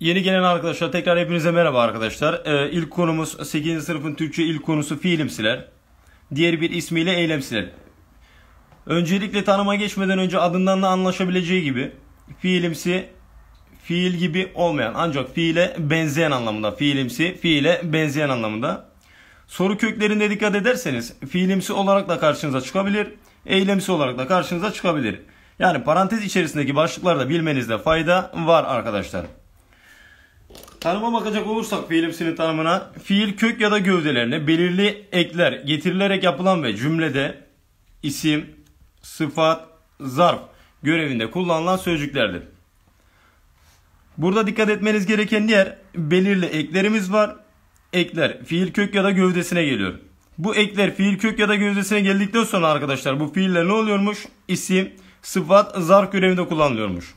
Yeni gelen arkadaşlar tekrar hepinize merhaba arkadaşlar. Ee, ilk konumuz 8. sınıfın Türkçe ilk konusu fiilimsiler. Diğer bir ismiyle eylemsiler. Öncelikle tanıma geçmeden önce adından da anlaşabileceği gibi fiilimsi fiil gibi olmayan ancak fiile benzeyen anlamında. Fiilimsi fiile benzeyen anlamında. Soru köklerinde dikkat ederseniz fiilimsi olarak da karşınıza çıkabilir. Eylemsi olarak da karşınıza çıkabilir. Yani parantez içerisindeki başlıklarda bilmenizde fayda var arkadaşlar. Tanıma bakacak olursak fiil hepsinin tanımına, fiil kök ya da gövdelerine belirli ekler getirilerek yapılan ve cümlede isim, sıfat, zarf görevinde kullanılan sözcüklerdir. Burada dikkat etmeniz gereken diğer belirli eklerimiz var. Ekler fiil kök ya da gövdesine geliyor. Bu ekler fiil kök ya da gövdesine geldikten sonra arkadaşlar bu fiiller ne oluyormuş? İsim, sıfat, zarf görevinde kullanılıyormuş.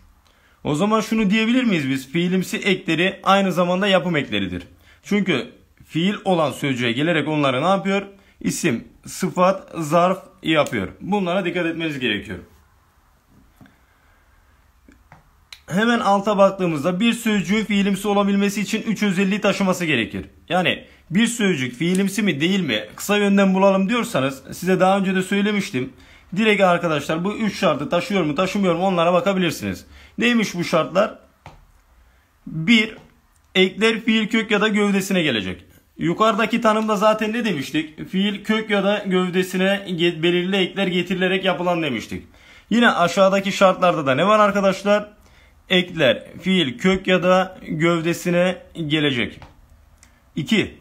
O zaman şunu diyebilir miyiz biz? Fiilimsi ekleri aynı zamanda yapım ekleridir. Çünkü fiil olan sözcüğe gelerek onlara ne yapıyor? İsim, sıfat, zarf yapıyor. Bunlara dikkat etmeniz gerekiyor. Hemen alta baktığımızda bir sözcüğün fiilimsi olabilmesi için 3 özelliği taşıması gerekir. Yani bir sözcük fiilimsi mi değil mi kısa yönden bulalım diyorsanız size daha önce de söylemiştim. Direkt arkadaşlar bu 3 şartı taşıyor mu taşımıyor mu onlara bakabilirsiniz. Neymiş bu şartlar? 1. Ekler fiil kök ya da gövdesine gelecek. Yukarıdaki tanımda zaten ne demiştik? Fiil kök ya da gövdesine belirli ekler getirilerek yapılan demiştik. Yine aşağıdaki şartlarda da ne var arkadaşlar? Ekler fiil kök ya da gövdesine gelecek. 2.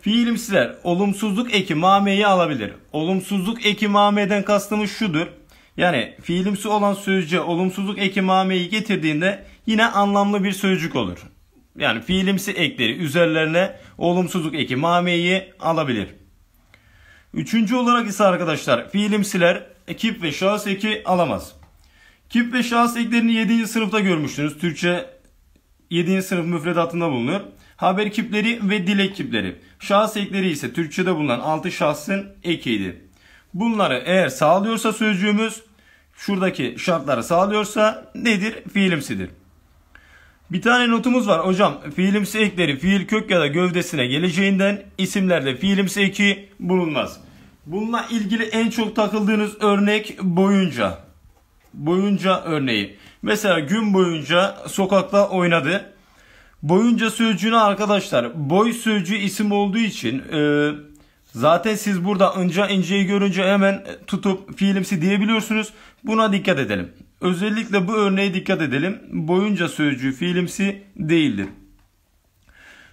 Fiilimsiler olumsuzluk eki mameyi alabilir. Olumsuzluk eki mameden kastımız şudur. Yani fiilimsi olan sözcüğe olumsuzluk eki mameyi getirdiğinde yine anlamlı bir sözcük olur. Yani fiilimsi ekleri üzerlerine olumsuzluk eki mameyi alabilir. Üçüncü olarak ise arkadaşlar fiilimsiler ekip ve şahıs eki alamaz. Kip ve şahıs eklerini 7. sınıfta görmüştünüz. Türkçe 7. sınıf müfredatında bulunur. Haber ekipleri ve dil ekipleri. Şahıs ekleri ise Türkçe'de bulunan 6 şahsın ekiydi. Bunları eğer sağlıyorsa sözcüğümüz şuradaki şartları sağlıyorsa nedir? Fiilimsidir. Bir tane notumuz var hocam. Fiilimsi ekleri fiil kök ya da gövdesine geleceğinden isimlerde fiilimsi eki bulunmaz. Bununla ilgili en çok takıldığınız örnek boyunca. Boyunca örneği. Mesela gün boyunca sokakta oynadı. Boyunca sözcüğünü arkadaşlar boy sözcüğü isim olduğu için e, zaten siz burada ınca inceyi görünce hemen tutup fiilimsi diyebiliyorsunuz. Buna dikkat edelim. Özellikle bu örneğe dikkat edelim. Boyunca sözcüğü fiilimsi değildir.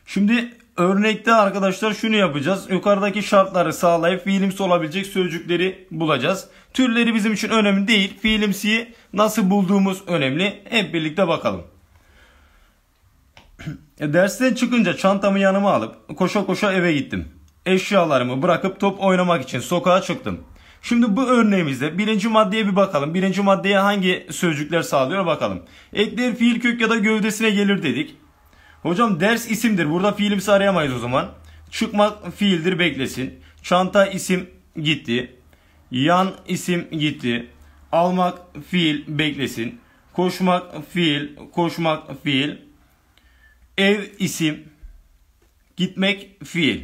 Şimdi örnekte arkadaşlar şunu yapacağız. Yukarıdaki şartları sağlayıp fiilimsi olabilecek sözcükleri bulacağız. Türleri bizim için önemli değil. Fiilimsiyi nasıl bulduğumuz önemli. Hep birlikte bakalım. E, dersten çıkınca çantamı yanıma alıp koşa koşa eve gittim. Eşyalarımı bırakıp top oynamak için sokağa çıktım. Şimdi bu örneğimizde birinci maddeye bir bakalım. Birinci maddeye hangi sözcükler sağlıyor bakalım. Ekler fiil kök ya da gövdesine gelir dedik. Hocam ders isimdir. Burada fiilimsi arayamayız o zaman. Çıkmak fiildir beklesin. Çanta isim gitti. Yan isim gitti. Almak fiil beklesin. Koşmak fiil, koşmak fiil. Ev isim, gitmek fiil.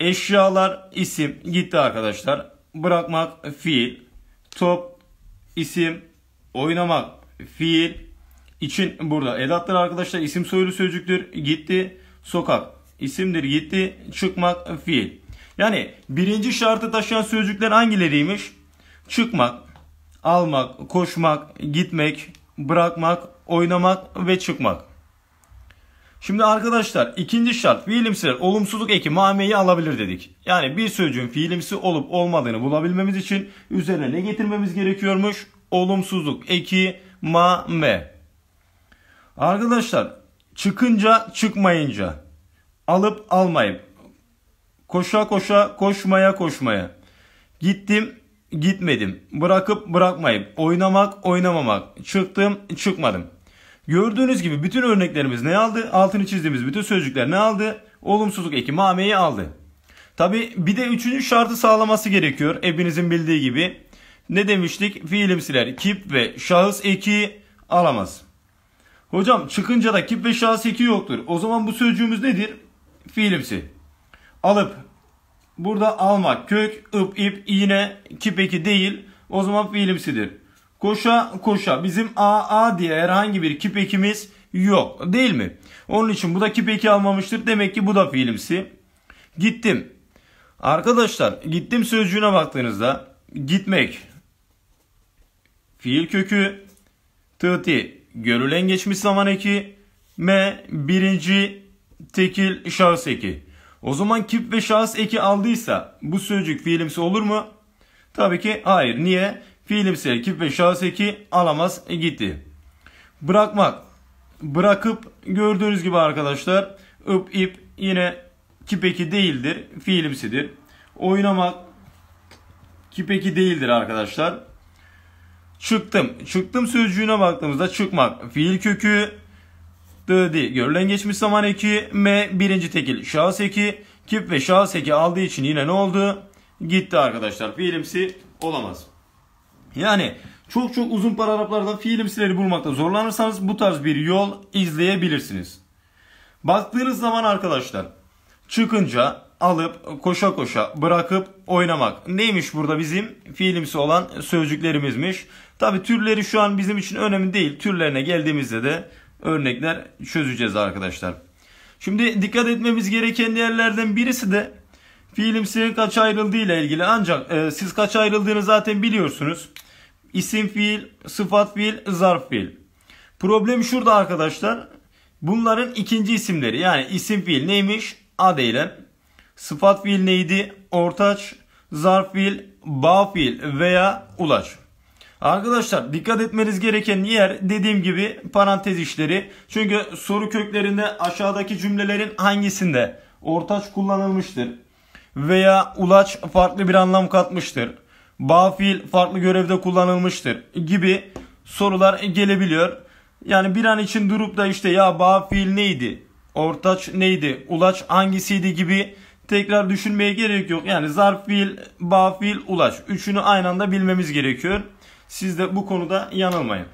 Eşyalar isim gitti arkadaşlar. Bırakmak fiil. Top isim, oynamak fiil. İçin burada edattır arkadaşlar. İsim soyulu sözcüktür. Gitti. Sokak isimdir gitti. Çıkmak fiil. Yani birinci şartı taşıyan sözcükler hangileriymiş? Çıkmak, almak, koşmak, gitmek, bırakmak, oynamak ve çıkmak. Şimdi arkadaşlar ikinci şart fiilimsiler olumsuzluk eki mameyi alabilir dedik. Yani bir sözcüğün fiilimsi olup olmadığını bulabilmemiz için üzerine ne getirmemiz gerekiyormuş? Olumsuzluk eki mame. Arkadaşlar çıkınca çıkmayınca alıp almayıp koşa koşa koşmaya koşmaya gittim gitmedim. Bırakıp bırakmayıp, oynamak oynamamak, çıktım çıkmadım. Gördüğünüz gibi bütün örneklerimiz ne aldı? Altını çizdiğimiz bütün sözcükler ne aldı? Olumsuzluk eki mameyi aldı. Tabi bir de üçüncü şartı sağlaması gerekiyor. Hepinizin bildiği gibi. Ne demiştik? Fiilimsiler kip ve şahıs eki alamaz. Hocam çıkınca da kip ve şahıs eki yoktur. O zaman bu sözcüğümüz nedir? Fiilimsi. Alıp Burada almak kök, ıp, ip, iğne, kipeki değil. O zaman fiilimsidir. Koşa koşa. Bizim a a diye herhangi bir kipekimiz yok. Değil mi? Onun için bu da kipeki almamıştır. Demek ki bu da fiilimsi. Gittim. Arkadaşlar gittim sözcüğüne baktığınızda gitmek fiil kökü tığti görülen geçmiş zaman eki m birinci tekil şahıs eki. O zaman kip ve şahıs eki aldıysa bu sözcük fiilimsi olur mu? Tabii ki hayır. Niye? Fiilimsi kip ve şahıs eki alamaz e, gitti. Bırakmak. Bırakıp gördüğünüz gibi arkadaşlar ıp ip yine kip eki değildir. Fiilimsidir. Oynamak kip eki değildir arkadaşlar. Çıktım. Çıktım sözcüğüne baktığımızda çıkmak fiil kökü Dıdi görülen geçmiş zaman eki. M birinci tekil şahıs eki. Kip ve şahıs eki aldığı için yine ne oldu? Gitti arkadaşlar. Fiilimsi olamaz. Yani çok çok uzun paragraflardan fiilimsileri bulmakta zorlanırsanız bu tarz bir yol izleyebilirsiniz. Baktığınız zaman arkadaşlar çıkınca alıp koşa koşa bırakıp oynamak. Neymiş burada bizim fiilimsi olan sözcüklerimizmiş. Tabi türleri şu an bizim için önemli değil. Türlerine geldiğimizde de örnekler çözeceğiz arkadaşlar. Şimdi dikkat etmemiz gereken yerlerden birisi de fiilim fiilimsinin kaç ayrıldığı ile ilgili. Ancak e, siz kaç ayrıldığını zaten biliyorsunuz. İsim fiil, sıfat fiil, zarf fiil. Problem şurada arkadaşlar. Bunların ikinci isimleri yani isim fiil neymiş? Ad eylem. Sıfat fiil neydi? Ortaç. Zarf fiil, bağ fiil veya ulaş. Arkadaşlar dikkat etmeniz gereken yer dediğim gibi parantez işleri. Çünkü soru köklerinde aşağıdaki cümlelerin hangisinde ortaç kullanılmıştır? Veya ulaç farklı bir anlam katmıştır. Bafil farklı görevde kullanılmıştır gibi sorular gelebiliyor. Yani bir an için durup da işte ya bafil neydi? Ortaç neydi? Ulaç hangisiydi gibi tekrar düşünmeye gerek yok. Yani zarf fiil, bafil, ulaç. Üçünü aynı anda bilmemiz gerekiyor. Siz de bu konuda yanılmayın.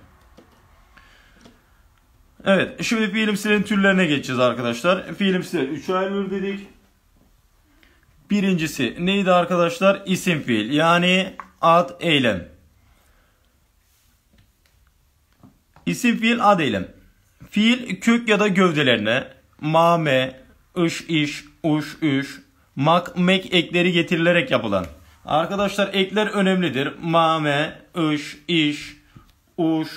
Evet şimdi fiilimsilerin türlerine geçeceğiz arkadaşlar. Fiilimsiler 3'e ayrılır dedik. Birincisi neydi arkadaşlar? İsim fiil yani ad eylem. İsim fiil ad eylem. Fiil kök ya da gövdelerine mame, ış iş, uş üş, mak mek ekleri getirilerek yapılan. Arkadaşlar ekler önemlidir. Mame, ış, iş, uş,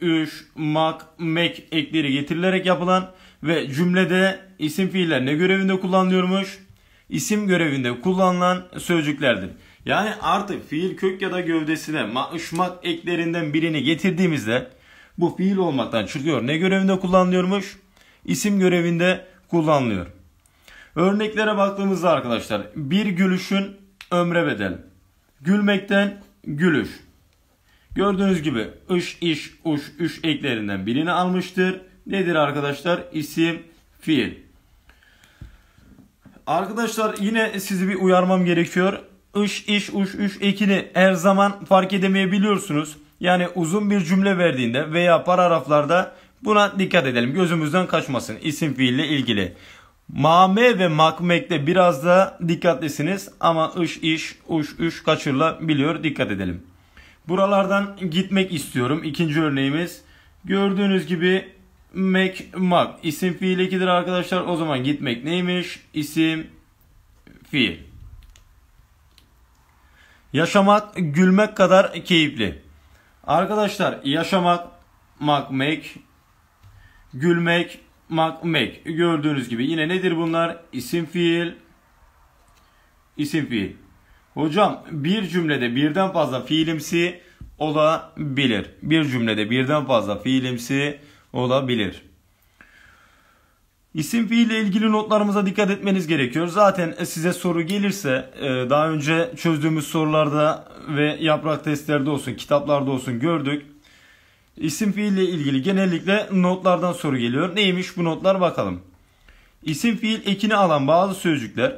üş, mak, mek ekleri getirilerek yapılan ve cümlede isim fiiller ne görevinde kullanılıyormuş? İsim görevinde kullanılan sözcüklerdir. Yani artık fiil kök ya da gövdesine maşmak eklerinden birini getirdiğimizde bu fiil olmaktan çıkıyor. Ne görevinde kullanılıyormuş? İsim görevinde kullanılıyor. Örneklere baktığımızda arkadaşlar bir gülüşün ömre bedel. Gülmekten gülüş. Gördüğünüz gibi ış, iş, uş, üş eklerinden birini almıştır. Nedir arkadaşlar? İsim, fiil. Arkadaşlar yine sizi bir uyarmam gerekiyor. Iş, iş, uş, üş ekini her zaman fark edemeyebiliyorsunuz. Yani uzun bir cümle verdiğinde veya paragraflarda buna dikkat edelim. Gözümüzden kaçmasın isim fiille ilgili. Mame ve makmekte biraz da dikkatlisiniz ama ış, iş, uş, üş kaçırılabiliyor. Dikkat edelim. Buralardan gitmek istiyorum. İkinci örneğimiz. Gördüğünüz gibi mek mak. İsim fiil ekidir arkadaşlar. O zaman gitmek neymiş? İsim fiil. Yaşamak gülmek kadar keyifli. Arkadaşlar yaşamak mak mek gülmek mak mek gördüğünüz gibi yine nedir bunlar? İsim fiil isim fiil. Hocam bir cümlede birden fazla fiilimsi olabilir. Bir cümlede birden fazla fiilimsi olabilir. İsim fiille ilgili notlarımıza dikkat etmeniz gerekiyor. Zaten size soru gelirse e, daha önce çözdüğümüz sorularda ve yaprak testlerde olsun, kitaplarda olsun gördük. İsim fiille ilgili genellikle notlardan soru geliyor. Neymiş bu notlar bakalım. İsim fiil ekini alan bazı sözcükler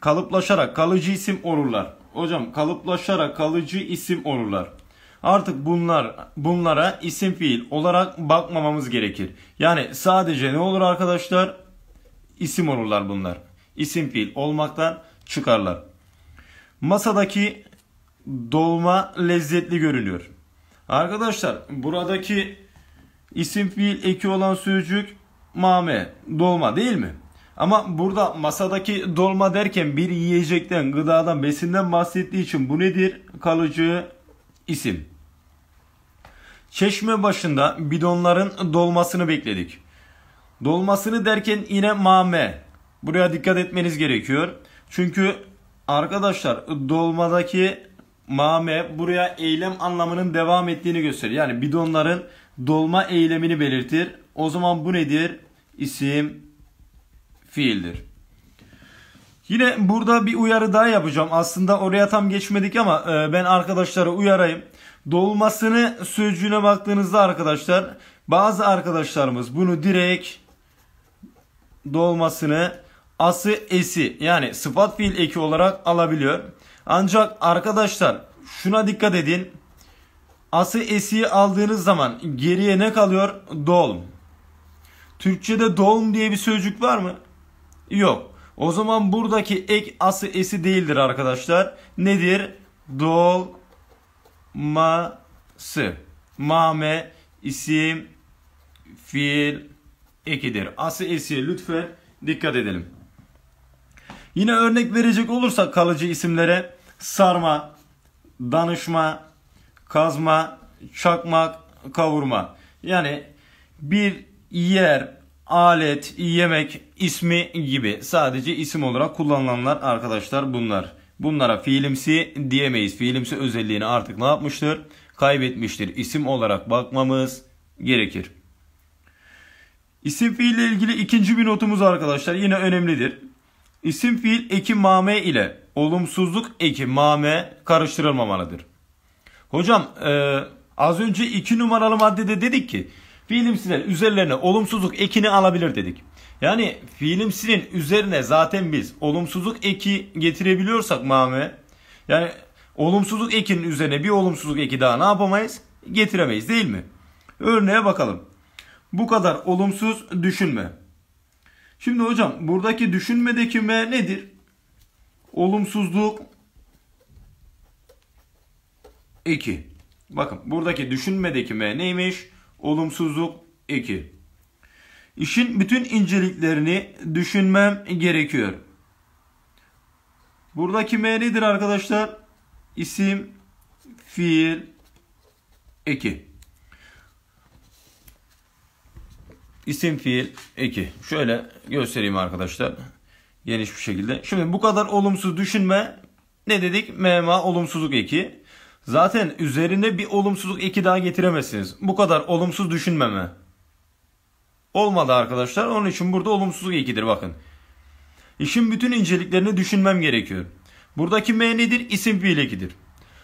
kalıplaşarak kalıcı isim olurlar. Hocam kalıplaşarak kalıcı isim olurlar. Artık bunlar bunlara isim fiil olarak bakmamamız gerekir. Yani sadece ne olur arkadaşlar? İsim olurlar bunlar. İsim fiil olmaktan çıkarlar. Masadaki dolma lezzetli görünüyor. Arkadaşlar buradaki isim fiil eki olan sözcük mame dolma değil mi? Ama burada masadaki dolma derken bir yiyecekten, gıdadan, besinden bahsettiği için bu nedir? Kalıcı isim. Çeşme başında bidonların dolmasını bekledik. Dolmasını derken yine mame. Buraya dikkat etmeniz gerekiyor. Çünkü arkadaşlar dolmadaki mame buraya eylem anlamının devam ettiğini gösterir. Yani bidonların dolma eylemini belirtir. O zaman bu nedir? İsim fiildir. Yine burada bir uyarı daha yapacağım. Aslında oraya tam geçmedik ama e, ben arkadaşlara uyarayım. Dolmasını sözcüğüne baktığınızda arkadaşlar bazı arkadaşlarımız bunu direkt dolmasını ası esi yani sıfat fiil eki olarak alabiliyor. Ancak arkadaşlar şuna dikkat edin. Ası esi aldığınız zaman geriye ne kalıyor? Dolm. Türkçe'de dolm diye bir sözcük var mı? Yok. O zaman buradaki ek ası esi değildir arkadaşlar. Nedir? Dolması. Mame isim fiil ekidir. Ası esiye lütfen dikkat edelim. Yine örnek verecek olursak kalıcı isimlere sarma, danışma, kazma, çakmak, kavurma. Yani bir yer alet, yemek ismi gibi sadece isim olarak kullanılanlar arkadaşlar bunlar. Bunlara fiilimsi diyemeyiz. Fiilimsi özelliğini artık ne yapmıştır? Kaybetmiştir. İsim olarak bakmamız gerekir. İsim fiil ile ilgili ikinci bir notumuz arkadaşlar yine önemlidir. İsim fiil eki mame ile olumsuzluk eki mame karıştırılmamalıdır. Hocam e, az önce iki numaralı maddede dedik ki Fiilimsiler üzerlerine olumsuzluk ekini alabilir dedik. Yani fiilimsinin üzerine zaten biz olumsuzluk eki getirebiliyorsak mame yani olumsuzluk ekinin üzerine bir olumsuzluk eki daha ne yapamayız? Getiremeyiz değil mi? Örneğe bakalım. Bu kadar olumsuz düşünme. Şimdi hocam buradaki düşünmedeki M nedir? Olumsuzluk eki. Bakın buradaki düşünmedeki M neymiş? Olumsuzluk 2. İşin bütün inceliklerini düşünmem gerekiyor. Buradaki M nedir arkadaşlar? İsim, fiil, eki. İsim, fiil, eki. Şöyle göstereyim arkadaşlar. Geniş bir şekilde. Şimdi bu kadar olumsuz düşünme ne dedik? MMA olumsuzluk eki. Zaten üzerine bir olumsuzluk eki daha getiremezsiniz. Bu kadar olumsuz düşünmeme. Olmadı arkadaşlar. Onun için burada olumsuzluk ekidir bakın. İşin bütün inceliklerini düşünmem gerekiyor. Buradaki M nedir? İsim fiil ekidir.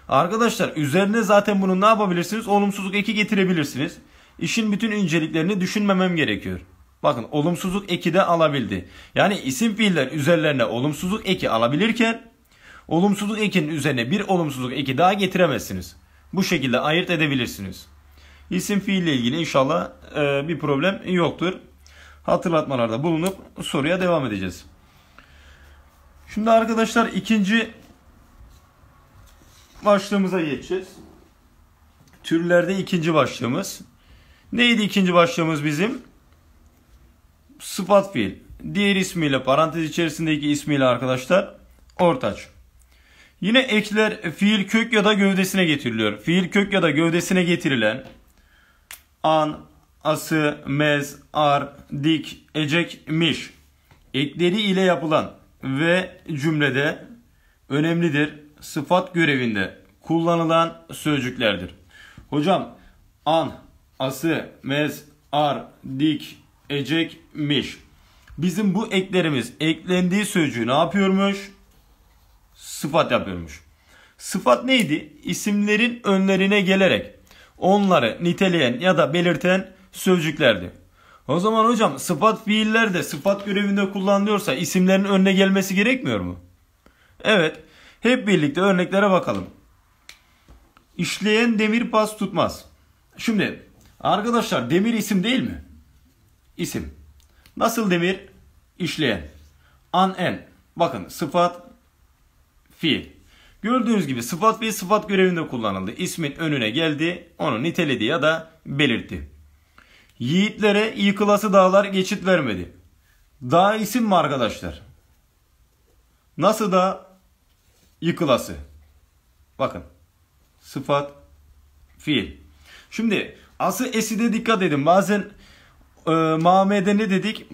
Arkadaşlar üzerine zaten bunu ne yapabilirsiniz? Olumsuzluk eki getirebilirsiniz. İşin bütün inceliklerini düşünmemem gerekiyor. Bakın olumsuzluk eki de alabildi. Yani isim fiiller üzerlerine olumsuzluk eki alabilirken Olumsuzluk ekinin üzerine bir olumsuzluk eki daha getiremezsiniz. Bu şekilde ayırt edebilirsiniz. İsim fiil ile ilgili inşallah e, bir problem yoktur. Hatırlatmalarda bulunup soruya devam edeceğiz. Şimdi arkadaşlar ikinci başlığımıza geçeceğiz. Türlerde ikinci başlığımız. Neydi ikinci başlığımız bizim? Sıfat fiil. Diğer ismiyle parantez içerisindeki ismiyle arkadaşlar ortaç. Yine ekler fiil kök ya da gövdesine getiriliyor. Fiil kök ya da gövdesine getirilen an, ası, mez, ar, dik, ecek, miş ekleri ile yapılan ve cümlede önemlidir sıfat görevinde kullanılan sözcüklerdir. Hocam an, ası, mez, ar, dik, ecek, miş. Bizim bu eklerimiz eklendiği sözcüğü ne yapıyormuş? sıfat yapıyormuş. Sıfat neydi? İsimlerin önlerine gelerek onları niteleyen ya da belirten sözcüklerdi. O zaman hocam sıfat fiiller de sıfat görevinde kullanılıyorsa isimlerin önüne gelmesi gerekmiyor mu? Evet. Hep birlikte örneklere bakalım. İşleyen demir pas tutmaz. Şimdi arkadaşlar demir isim değil mi? İsim. Nasıl demir? İşleyen. An en. Bakın sıfat fiil. Gördüğünüz gibi sıfat ve sıfat görevinde kullanıldı. İsmin önüne geldi, onu niteledi ya da belirtti. Yiğitlere yıkılası dağlar geçit vermedi. Dağ isim mi arkadaşlar? Nasıl da yıkılası? Bakın. Sıfat, fiil. Şimdi asıl eside dikkat edin. Bazen e, Mame'de ne dedik?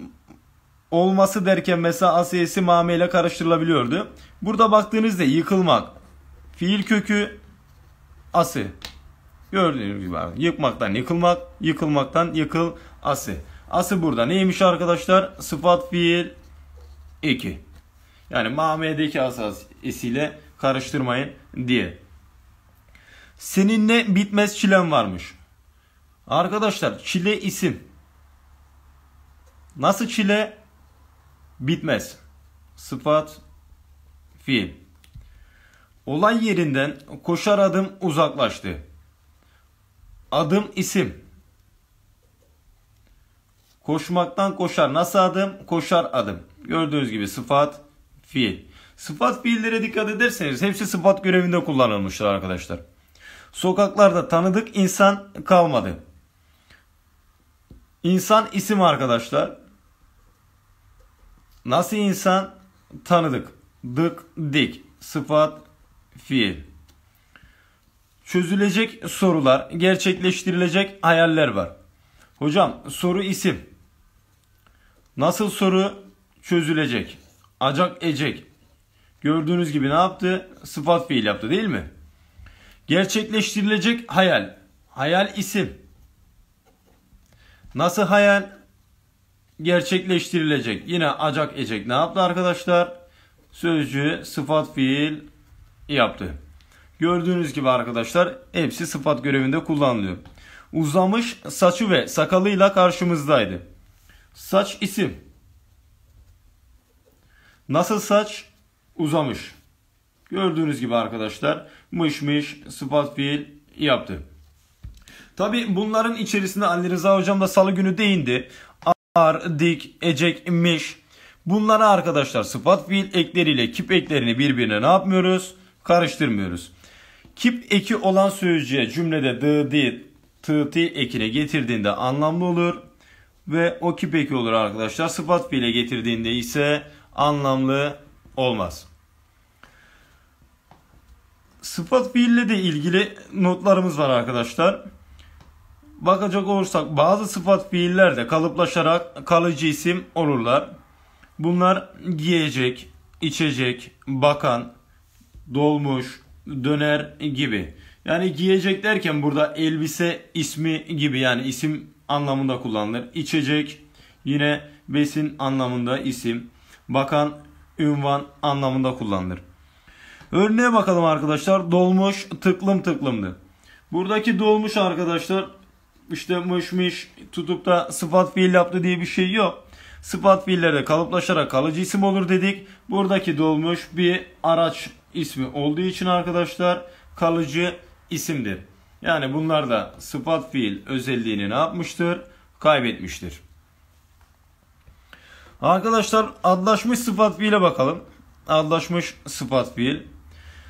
olması derken mesela asiyesi mame ile karıştırılabiliyordu. Burada baktığınızda yıkılmak fiil kökü asi. Gördüğünüz gibi yıkmaktan yıkılmak, yıkılmaktan yıkıl ası. Ası burada neymiş arkadaşlar? Sıfat fiil 2. Yani mamedeki asas esiyle karıştırmayın diye. Seninle bitmez çilem varmış. Arkadaşlar çile isim. Nasıl çile? bitmez. Sıfat fiil. Olay yerinden koşar adım uzaklaştı. Adım isim. Koşmaktan koşar nasıl adım? Koşar adım. Gördüğünüz gibi sıfat fiil. Sıfat fiillere dikkat ederseniz hepsi sıfat görevinde kullanılmıştır arkadaşlar. Sokaklarda tanıdık insan kalmadı. İnsan isim arkadaşlar. Nasıl insan? Tanıdık. Dık, dik. Sıfat, fiil. Çözülecek sorular, gerçekleştirilecek hayaller var. Hocam soru isim. Nasıl soru çözülecek? Acak ecek. Gördüğünüz gibi ne yaptı? Sıfat fiil yaptı değil mi? Gerçekleştirilecek hayal. Hayal isim. Nasıl hayal? gerçekleştirilecek. Yine acak ecek ne yaptı arkadaşlar? sözcü sıfat fiil yaptı. Gördüğünüz gibi arkadaşlar hepsi sıfat görevinde kullanılıyor. Uzamış saçı ve sakalıyla karşımızdaydı. Saç isim. Nasıl saç? Uzamış. Gördüğünüz gibi arkadaşlar mışmış sıfat fiil yaptı. Tabi bunların içerisinde Ali Rıza hocam da salı günü değindi ağır, dik, ecekmiş. Bunlara arkadaşlar sıfat fiil ekleriyle kip eklerini birbirine ne yapmıyoruz? Karıştırmıyoruz. Kip eki olan sözcüğe cümlede d, di, tı ti ekine getirdiğinde anlamlı olur. Ve o kip eki olur arkadaşlar. Sıfat fiile getirdiğinde ise anlamlı olmaz. Sıfat fiille de ilgili notlarımız var arkadaşlar. Bakacak olursak bazı sıfat fiiller de kalıplaşarak kalıcı isim olurlar. Bunlar giyecek, içecek, bakan, dolmuş, döner gibi. Yani giyecek derken burada elbise ismi gibi yani isim anlamında kullanılır. İçecek yine besin anlamında isim. Bakan ünvan anlamında kullanılır. Örneğe bakalım arkadaşlar. Dolmuş tıklım tıklımdı. Buradaki dolmuş arkadaşlar işte mışmış tutup da sıfat fiil yaptı diye bir şey yok. Sıfat fiillerde kalıplaşarak kalıcı isim olur dedik. Buradaki dolmuş bir araç ismi olduğu için arkadaşlar kalıcı isimdir. Yani bunlar da sıfat fiil özelliğini ne yapmıştır? Kaybetmiştir. Arkadaşlar adlaşmış sıfat fiile bakalım. Adlaşmış sıfat fiil.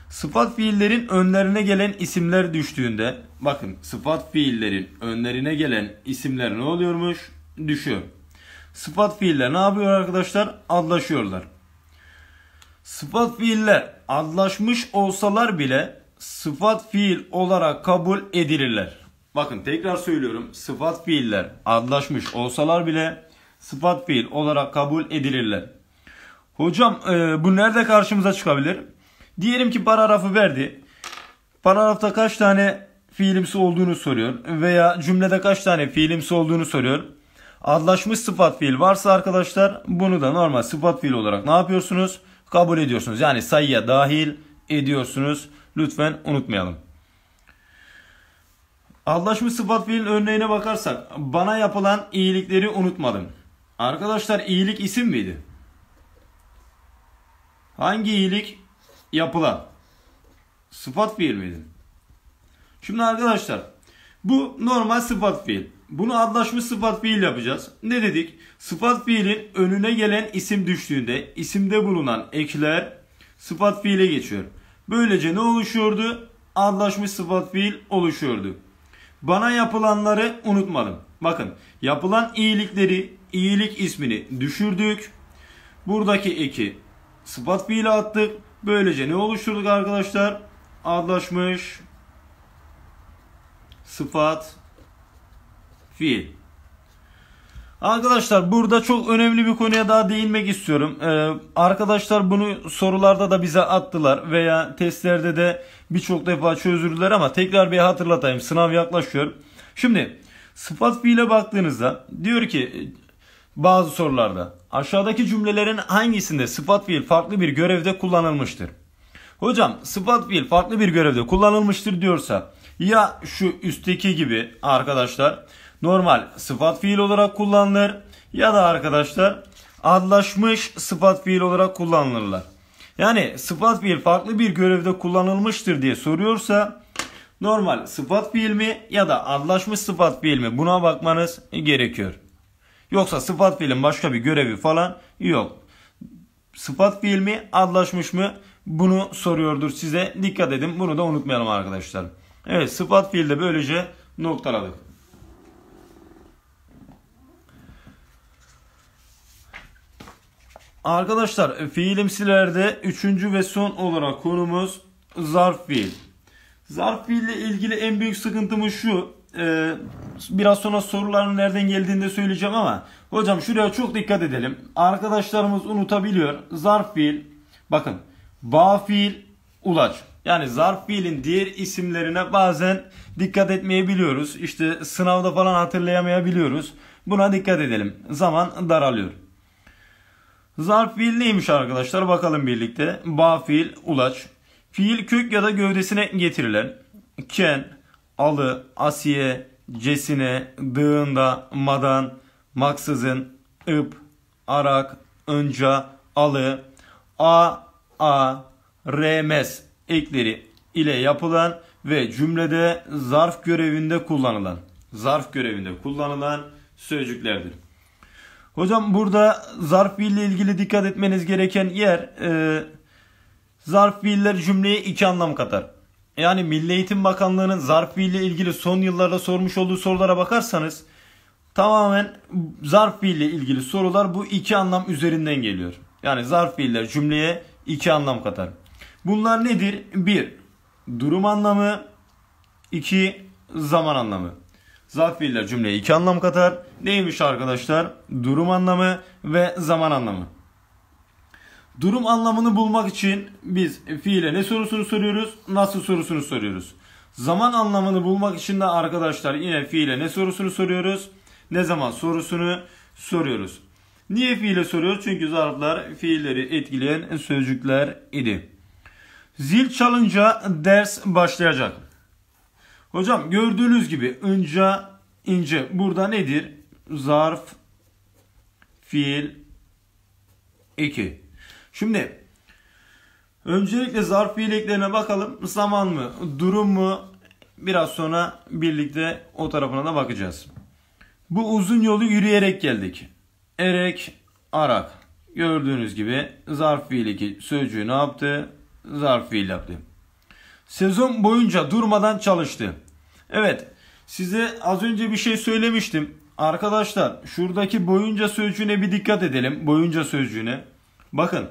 Sıfat fiillerin önlerine gelen isimler düştüğünde bakın sıfat fiillerin önlerine gelen isimler ne oluyormuş? Düşüyor. Sıfat fiiller ne yapıyor arkadaşlar? Adlaşıyorlar. Sıfat fiiller adlaşmış olsalar bile sıfat fiil olarak kabul edilirler. Bakın tekrar söylüyorum. Sıfat fiiller adlaşmış olsalar bile sıfat fiil olarak kabul edilirler. Hocam e, bu nerede karşımıza çıkabilir? Diyelim ki paragrafı verdi. Paragrafta kaç tane fiilimsi olduğunu soruyor veya cümlede kaç tane fiilimsi olduğunu soruyor. Adlaşmış sıfat fiil varsa arkadaşlar bunu da normal sıfat fiil olarak ne yapıyorsunuz? Kabul ediyorsunuz. Yani sayıya dahil ediyorsunuz. Lütfen unutmayalım. Adlaşmış sıfat fiilin örneğine bakarsak bana yapılan iyilikleri unutmadım. Arkadaşlar iyilik isim miydi? Hangi iyilik? yapılan. Sıfat fiil miydi? Şimdi arkadaşlar bu normal sıfat fiil. Bunu adlaşmış sıfat fiil yapacağız. Ne dedik? Sıfat fiilin önüne gelen isim düştüğünde isimde bulunan ekler sıfat fiile geçiyor. Böylece ne oluşuyordu? Adlaşmış sıfat fiil oluşuyordu. Bana yapılanları unutmadım. Bakın yapılan iyilikleri iyilik ismini düşürdük. Buradaki eki sıfat fiile attık. Böylece ne oluşturduk arkadaşlar? Adlaşmış sıfat fiil. Arkadaşlar burada çok önemli bir konuya daha değinmek istiyorum. Ee, arkadaşlar bunu sorularda da bize attılar veya testlerde de birçok defa çözüldüler ama tekrar bir hatırlatayım. Sınav yaklaşıyor. Şimdi sıfat fiile baktığınızda diyor ki bazı sorularda aşağıdaki cümlelerin hangisinde sıfat fiil farklı bir görevde kullanılmıştır? Hocam sıfat fiil farklı bir görevde kullanılmıştır diyorsa ya şu üstteki gibi arkadaşlar normal sıfat fiil olarak kullanılır ya da arkadaşlar adlaşmış sıfat fiil olarak kullanılırlar. Yani sıfat fiil farklı bir görevde kullanılmıştır diye soruyorsa normal sıfat fiil mi ya da adlaşmış sıfat fiil mi buna bakmanız gerekiyor. Yoksa sıfat fiilin başka bir görevi falan yok. Sıfat fiil mi adlaşmış mı bunu soruyordur size. Dikkat edin bunu da unutmayalım arkadaşlar. Evet sıfat fiil böylece noktaladık. Arkadaşlar fiilimsilerde üçüncü ve son olarak konumuz zarf fiil. Zarf ile ilgili en büyük sıkıntımız şu. Ee, biraz sonra soruların nereden geldiğini söyleyeceğim ama hocam şuraya çok dikkat edelim. Arkadaşlarımız unutabiliyor. Zarf fiil bakın ba fiil ulaç. Yani zarf fiilin diğer isimlerine bazen dikkat etmeyebiliyoruz. İşte sınavda falan hatırlayamayabiliyoruz. Buna dikkat edelim. Zaman daralıyor. Zarf fiil neymiş arkadaşlar? Bakalım birlikte. Ba fiil ulaç. Fiil kök ya da gövdesine getirilen, ken, Alı, Asiye, Cesine, Dığında, Madan, Maksızın, Ip, Arak, Önca, Alı, A, A, R, Remes ekleri ile yapılan ve cümlede zarf görevinde kullanılan zarf görevinde kullanılan sözcüklerdir. Hocam burada zarf fiil ile ilgili dikkat etmeniz gereken yer e, zarf fiiller cümleye iki anlam katar yani Milli Eğitim Bakanlığı'nın zarfı ile ilgili son yıllarda sormuş olduğu sorulara bakarsanız tamamen zarf ile ilgili sorular bu iki anlam üzerinden geliyor. Yani zarf fiiller cümleye iki anlam katar. Bunlar nedir? 1. Durum anlamı 2. Zaman anlamı. Zarf fiiller cümleye iki anlam katar. Neymiş arkadaşlar? Durum anlamı ve zaman anlamı. Durum anlamını bulmak için biz fiile ne sorusunu soruyoruz, nasıl sorusunu soruyoruz. Zaman anlamını bulmak için de arkadaşlar yine fiile ne sorusunu soruyoruz, ne zaman sorusunu soruyoruz. Niye fiile soruyoruz? Çünkü zarflar fiilleri etkileyen sözcükler idi. Zil çalınca ders başlayacak. Hocam gördüğünüz gibi önce ince burada nedir? Zarf, fiil, eki. Şimdi öncelikle zarf fiilliklerine bakalım. Zaman mı? Durum mu? Biraz sonra birlikte o tarafına da bakacağız. Bu uzun yolu yürüyerek geldik. Erek, arak. Gördüğünüz gibi zarf fiili sözcüğü ne yaptı? Zarf fiil yaptı. Sezon boyunca durmadan çalıştı. Evet size az önce bir şey söylemiştim. Arkadaşlar şuradaki boyunca sözcüğüne bir dikkat edelim. Boyunca sözcüğüne. Bakın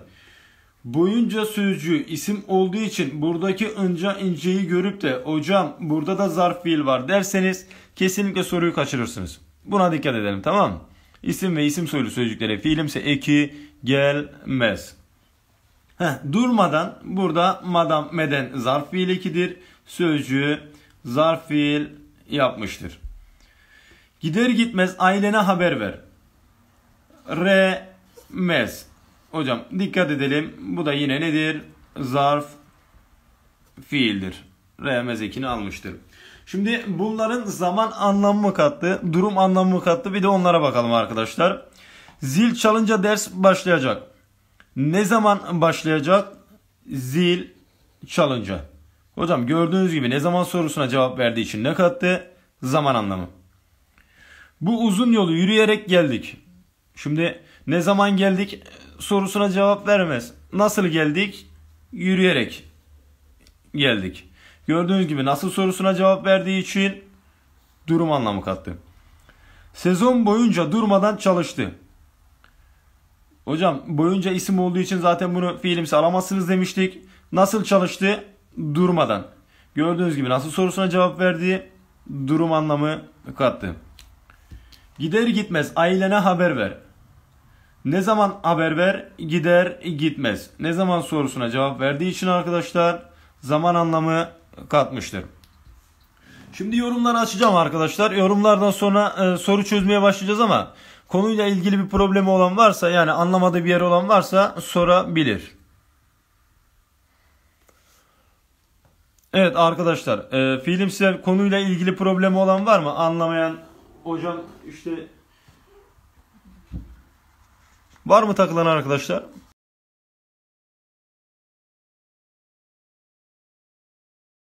Boyunca sözcü isim olduğu için buradaki ınca inceyi görüp de hocam burada da zarf fiil var derseniz kesinlikle soruyu kaçırırsınız. Buna dikkat edelim tamam mı? İsim ve isim soylu sözcüklere fiilimse eki gelmez. Heh, durmadan burada madam meden zarf fiil ekidir. sözcü zarf fiil yapmıştır. Gider gitmez ailene haber ver. Remez. Hocam dikkat edelim. Bu da yine nedir? Zarf fiildir. R mezekini almıştır. Şimdi bunların zaman anlamı kattı, durum anlamı kattı. Bir de onlara bakalım arkadaşlar. Zil çalınca ders başlayacak. Ne zaman başlayacak? Zil çalınca. Hocam gördüğünüz gibi ne zaman sorusuna cevap verdiği için ne kattı? Zaman anlamı. Bu uzun yolu yürüyerek geldik. Şimdi ne zaman geldik? sorusuna cevap vermez. Nasıl geldik? Yürüyerek geldik. Gördüğünüz gibi nasıl sorusuna cevap verdiği için durum anlamı kattı. Sezon boyunca durmadan çalıştı. Hocam boyunca isim olduğu için zaten bunu fiilimsi alamazsınız demiştik. Nasıl çalıştı? Durmadan. Gördüğünüz gibi nasıl sorusuna cevap verdiği durum anlamı kattı. Gider gitmez ailene haber ver. Ne zaman haber ver gider gitmez. Ne zaman sorusuna cevap verdiği için arkadaşlar zaman anlamı katmıştır. Şimdi yorumları açacağım arkadaşlar. Yorumlardan sonra e, soru çözmeye başlayacağız ama konuyla ilgili bir problemi olan varsa yani anlamadığı bir yer olan varsa sorabilir. Evet arkadaşlar e, fiilimsel konuyla ilgili problemi olan var mı? Anlamayan hocam işte Var mı takılan arkadaşlar?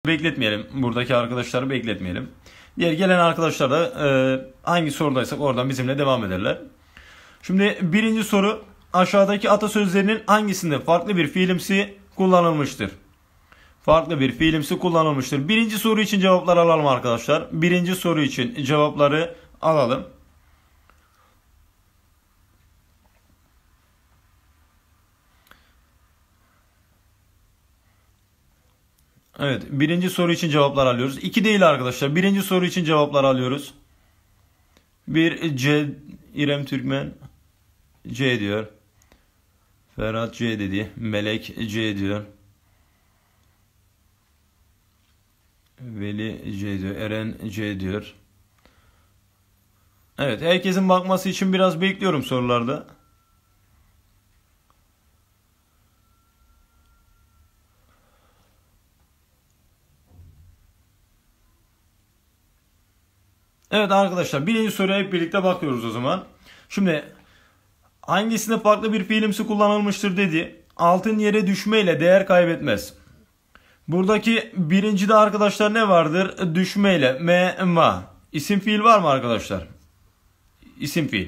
Bekletmeyelim. Buradaki arkadaşları bekletmeyelim. Diğer gelen arkadaşlar da e, hangi sorudaysak oradan bizimle devam ederler. Şimdi birinci soru aşağıdaki atasözlerinin hangisinde farklı bir fiilimsi kullanılmıştır? Farklı bir fiilimsi kullanılmıştır. Birinci soru için cevapları alalım arkadaşlar. Birinci soru için cevapları alalım. Evet birinci soru için cevaplar alıyoruz. İki değil arkadaşlar. Birinci soru için cevaplar alıyoruz. Bir C İrem Türkmen C diyor. Ferhat C dedi. Melek C diyor. Veli C diyor. Eren C diyor. Evet herkesin bakması için biraz bekliyorum sorularda. Evet arkadaşlar birinci soruya hep birlikte bakıyoruz o zaman. Şimdi hangisinde farklı bir fiilimsi kullanılmıştır dedi. Altın yere düşmeyle değer kaybetmez. Buradaki birinci de arkadaşlar ne vardır? Düşmeyle. M. ma. İsim fiil var mı arkadaşlar? İsim fiil.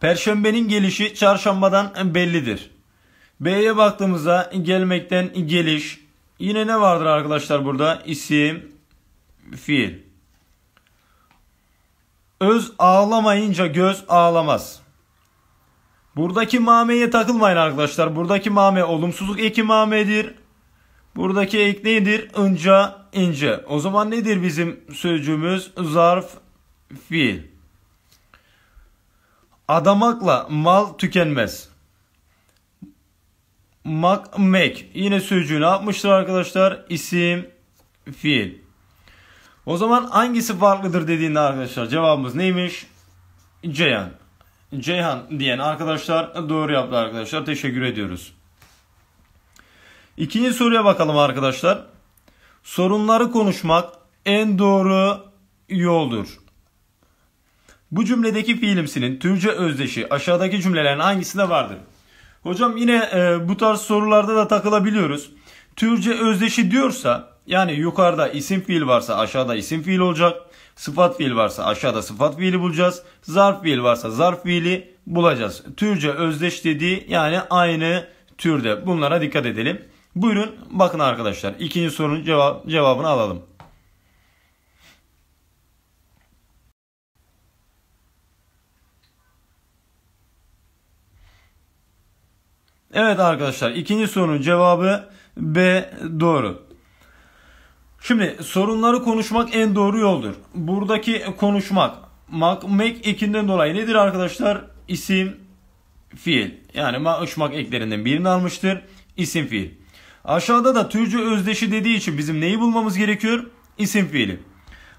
Perşembenin gelişi çarşambadan bellidir. B'ye baktığımızda gelmekten geliş. Yine ne vardır arkadaşlar burada? İsim, fiil. Öz ağlamayınca göz ağlamaz. Buradaki mameye takılmayın arkadaşlar. Buradaki mame olumsuzluk eki mamedir. Buradaki ek nedir? Inca, ince. O zaman nedir bizim sözcüğümüz? Zarf, fiil. Adamakla mal tükenmez. Mak Makmek. Yine sözcüğü ne yapmıştır arkadaşlar? İsim, fiil. O zaman hangisi farklıdır dediğinde arkadaşlar cevabımız neymiş? Ceyhan. Ceyhan diyen arkadaşlar doğru yaptı arkadaşlar. Teşekkür ediyoruz. İkinci soruya bakalım arkadaşlar. Sorunları konuşmak en doğru yoldur. Bu cümledeki fiilimsinin Türkçe özdeşi aşağıdaki cümlelerin hangisinde vardır? Hocam yine e, bu tarz sorularda da takılabiliyoruz. Türkçe özdeşi diyorsa yani yukarıda isim fiil varsa aşağıda isim fiil olacak. Sıfat fiil varsa aşağıda sıfat fiili bulacağız. Zarf fiil varsa zarf fiili bulacağız. Türce özdeş dediği yani aynı türde. Bunlara dikkat edelim. Buyurun bakın arkadaşlar. ikinci sorunun cevap, cevabını alalım. Evet arkadaşlar ikinci sorunun cevabı B doğru. Şimdi sorunları konuşmak en doğru yoldur. Buradaki konuşmak makmek ekinden dolayı nedir arkadaşlar? İsim fiil. Yani makmak eklerinden birini almıştır. İsim fiil. Aşağıda da türcü özdeşi dediği için bizim neyi bulmamız gerekiyor? İsim fiili.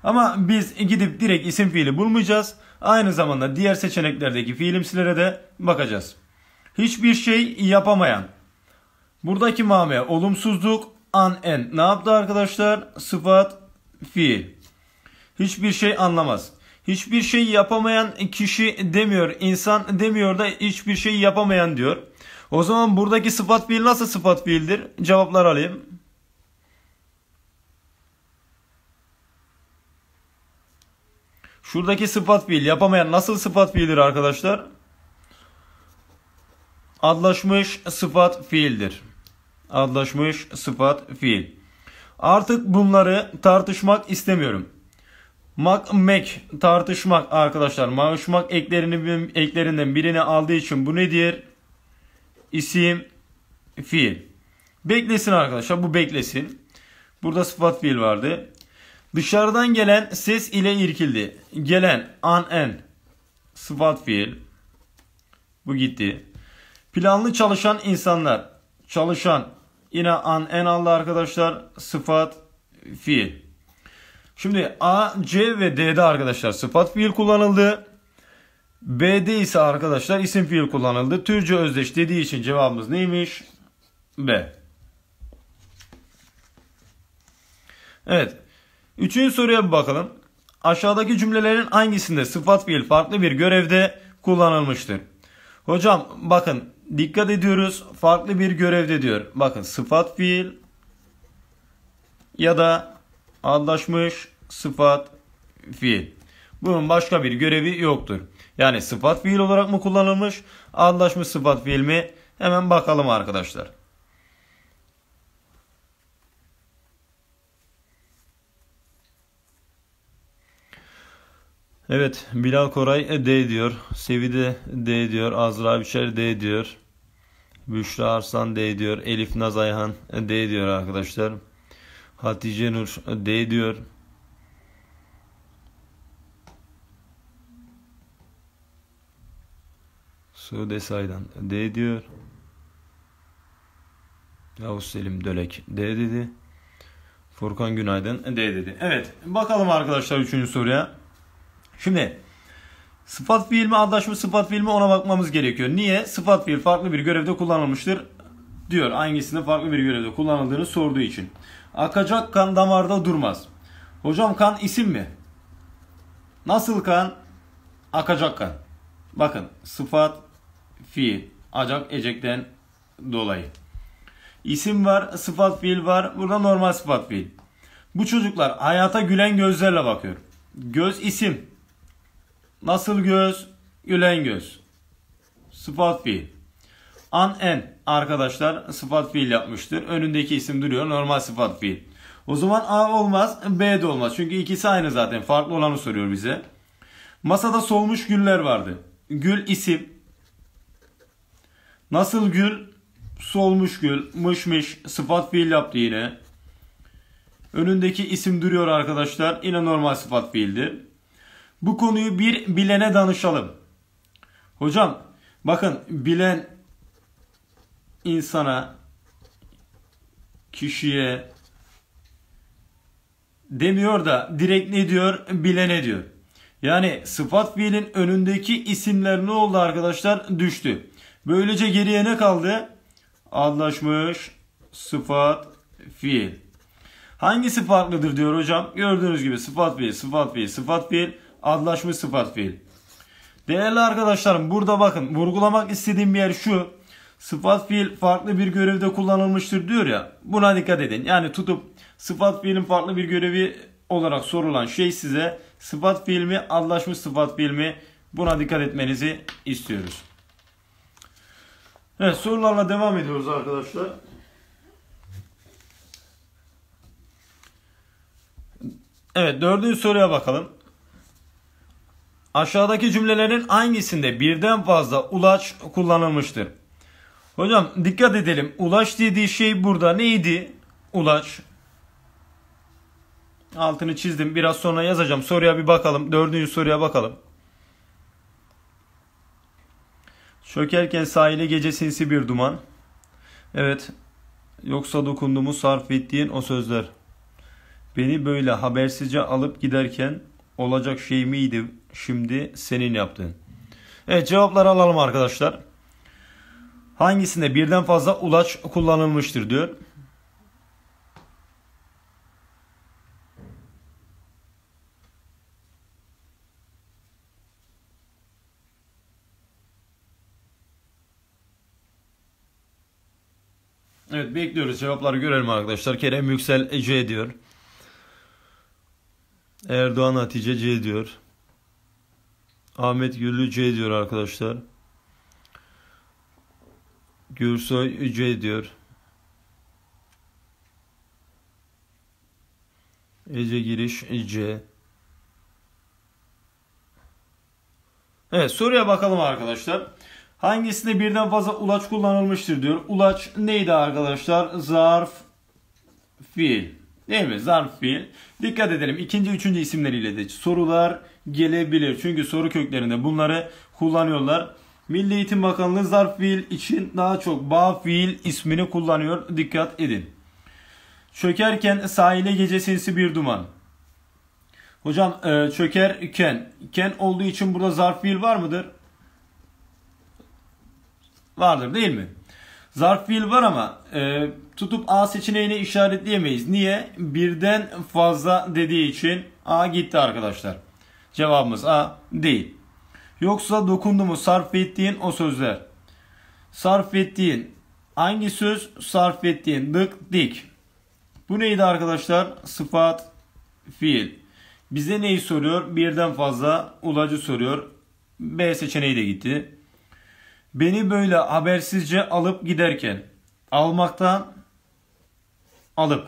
Ama biz gidip direkt isim fiili bulmayacağız. Aynı zamanda diğer seçeneklerdeki fiilimsilere de bakacağız. Hiçbir şey yapamayan. Buradaki mame olumsuzluk, an en. Ne yaptı arkadaşlar? Sıfat fiil. Hiçbir şey anlamaz. Hiçbir şey yapamayan kişi demiyor. İnsan demiyor da hiçbir şey yapamayan diyor. O zaman buradaki sıfat fiil nasıl sıfat fiildir? Cevaplar alayım. Şuradaki sıfat fiil yapamayan nasıl sıfat fiildir arkadaşlar? Adlaşmış sıfat fiildir adlaşmış sıfat fiil. Artık bunları tartışmak istemiyorum. Mak mek tartışmak arkadaşlar. Mağuşmak eklerini, eklerinden birini aldığı için bu nedir? İsim fiil. Beklesin arkadaşlar. Bu beklesin. Burada sıfat fiil vardı. Dışarıdan gelen ses ile irkildi. Gelen an en sıfat fiil. Bu gitti. Planlı çalışan insanlar. Çalışan Yine an enallı arkadaşlar sıfat fiil. Şimdi A, C ve D'de arkadaşlar sıfat fiil kullanıldı. B'de ise arkadaşlar isim fiil kullanıldı. Türkçe özdeş dediği için cevabımız neymiş? B. Evet. Üçüncü soruya bir bakalım. Aşağıdaki cümlelerin hangisinde sıfat fiil farklı bir görevde kullanılmıştır? Hocam bakın Dikkat ediyoruz. Farklı bir görevde diyor. Bakın sıfat fiil ya da anlaşmış sıfat fiil. Bunun başka bir görevi yoktur. Yani sıfat fiil olarak mı kullanılmış? Anlaşmış sıfat fiil mi? Hemen bakalım arkadaşlar. Evet Bilal Koray e, D diyor. Sevide D diyor. Azra Bişer D diyor. Büşra Arslan D diyor. Elif Nazayhan e, D diyor arkadaşlar. Hatice Nur e, D diyor. Sude Saydan D diyor. Yavuz Selim Dölek D dedi. Furkan Günaydın D dedi. Evet bakalım arkadaşlar 3. soruya. Şimdi sıfat fiil mi anlaşma sıfat fiil mi ona bakmamız gerekiyor. Niye? Sıfat fiil farklı bir görevde kullanılmıştır diyor. Hangisinde farklı bir görevde kullanıldığını sorduğu için. Akacak kan damarda durmaz. Hocam kan isim mi? Nasıl kan? Akacak kan. Bakın sıfat fiil. Acak ecekten dolayı. İsim var, sıfat fiil var. Burada normal sıfat fiil. Bu çocuklar hayata gülen gözlerle bakıyor. Göz isim. Nasıl göz? Gülen göz. Sıfat fiil. An en arkadaşlar sıfat fiil yapmıştır. Önündeki isim duruyor. Normal sıfat fiil. O zaman A olmaz, B de olmaz. Çünkü ikisi aynı zaten. Farklı olanı soruyor bize. Masada solmuş güller vardı. Gül isim. Nasıl gül? Solmuş gül. Mışmış. Sıfat fiil yaptı yine. Önündeki isim duruyor arkadaşlar. Yine normal sıfat fiildi. Bu konuyu bir bilene danışalım. Hocam bakın bilen insana kişiye demiyor da direkt ne diyor? Bilene diyor. Yani sıfat fiilin önündeki isimler ne oldu arkadaşlar? Düştü. Böylece geriye ne kaldı? Anlaşmış sıfat fiil. Hangisi farklıdır diyor hocam? Gördüğünüz gibi sıfat fiil, sıfat fiil, sıfat fiil. Adlaşmış sıfat fiil. Değerli arkadaşlarım burada bakın vurgulamak istediğim bir yer şu. Sıfat fiil farklı bir görevde kullanılmıştır diyor ya. Buna dikkat edin. Yani tutup sıfat fiilin farklı bir görevi olarak sorulan şey size sıfat fiil mi adlaşmış sıfat fiil mi buna dikkat etmenizi istiyoruz. Evet sorularla devam ediyoruz arkadaşlar. Evet dördüncü soruya bakalım. Aşağıdaki cümlelerin hangisinde birden fazla ulaş kullanılmıştır? Hocam dikkat edelim. Ulaş dediği şey burada neydi? Ulaş. Altını çizdim. Biraz sonra yazacağım. Soruya bir bakalım. Dördüncü soruya bakalım. Çökerken sahile gece sinsi bir duman. Evet. Yoksa dokunduğumu sarf ettiğin o sözler. Beni böyle habersizce alıp giderken olacak şey miydi Şimdi senin yaptığın. Evet cevapları alalım arkadaşlar. Hangisinde birden fazla ulaç kullanılmıştır diyor. Evet bekliyoruz cevapları görelim arkadaşlar. Kerem Yüksel C diyor. Erdoğan Hatice C diyor. Ahmet Gürlü C diyor arkadaşlar. Gürsoy C diyor. Ece giriş C. Evet soruya bakalım arkadaşlar. Hangisinde birden fazla ulaç kullanılmıştır diyor. Ulaç neydi arkadaşlar? Zarf fiil. Değil mi? Zarf fiil. Dikkat edelim. İkinci, üçüncü isimleriyle de sorular gelebilir. Çünkü soru köklerinde bunları kullanıyorlar. Milli Eğitim Bakanlığı zarf fiil için daha çok bağ fiil ismini kullanıyor. Dikkat edin. Çökerken sahile gece sinsi bir duman. Hocam e, çökerken ken olduğu için burada zarf fiil var mıdır? Vardır değil mi? Zarf fiil var ama e, tutup A seçeneğini işaretleyemeyiz. Niye? Birden fazla dediği için A gitti arkadaşlar. Cevabımız A değil. Yoksa dokundu mu sarf ettiğin o sözler. Sarf ettiğin hangi söz? Sarf ettiğin dık dik. Bu neydi arkadaşlar? Sıfat fiil. Bize neyi soruyor? Birden fazla ulacı soruyor. B seçeneği de gitti. Beni böyle habersizce alıp giderken almaktan alıp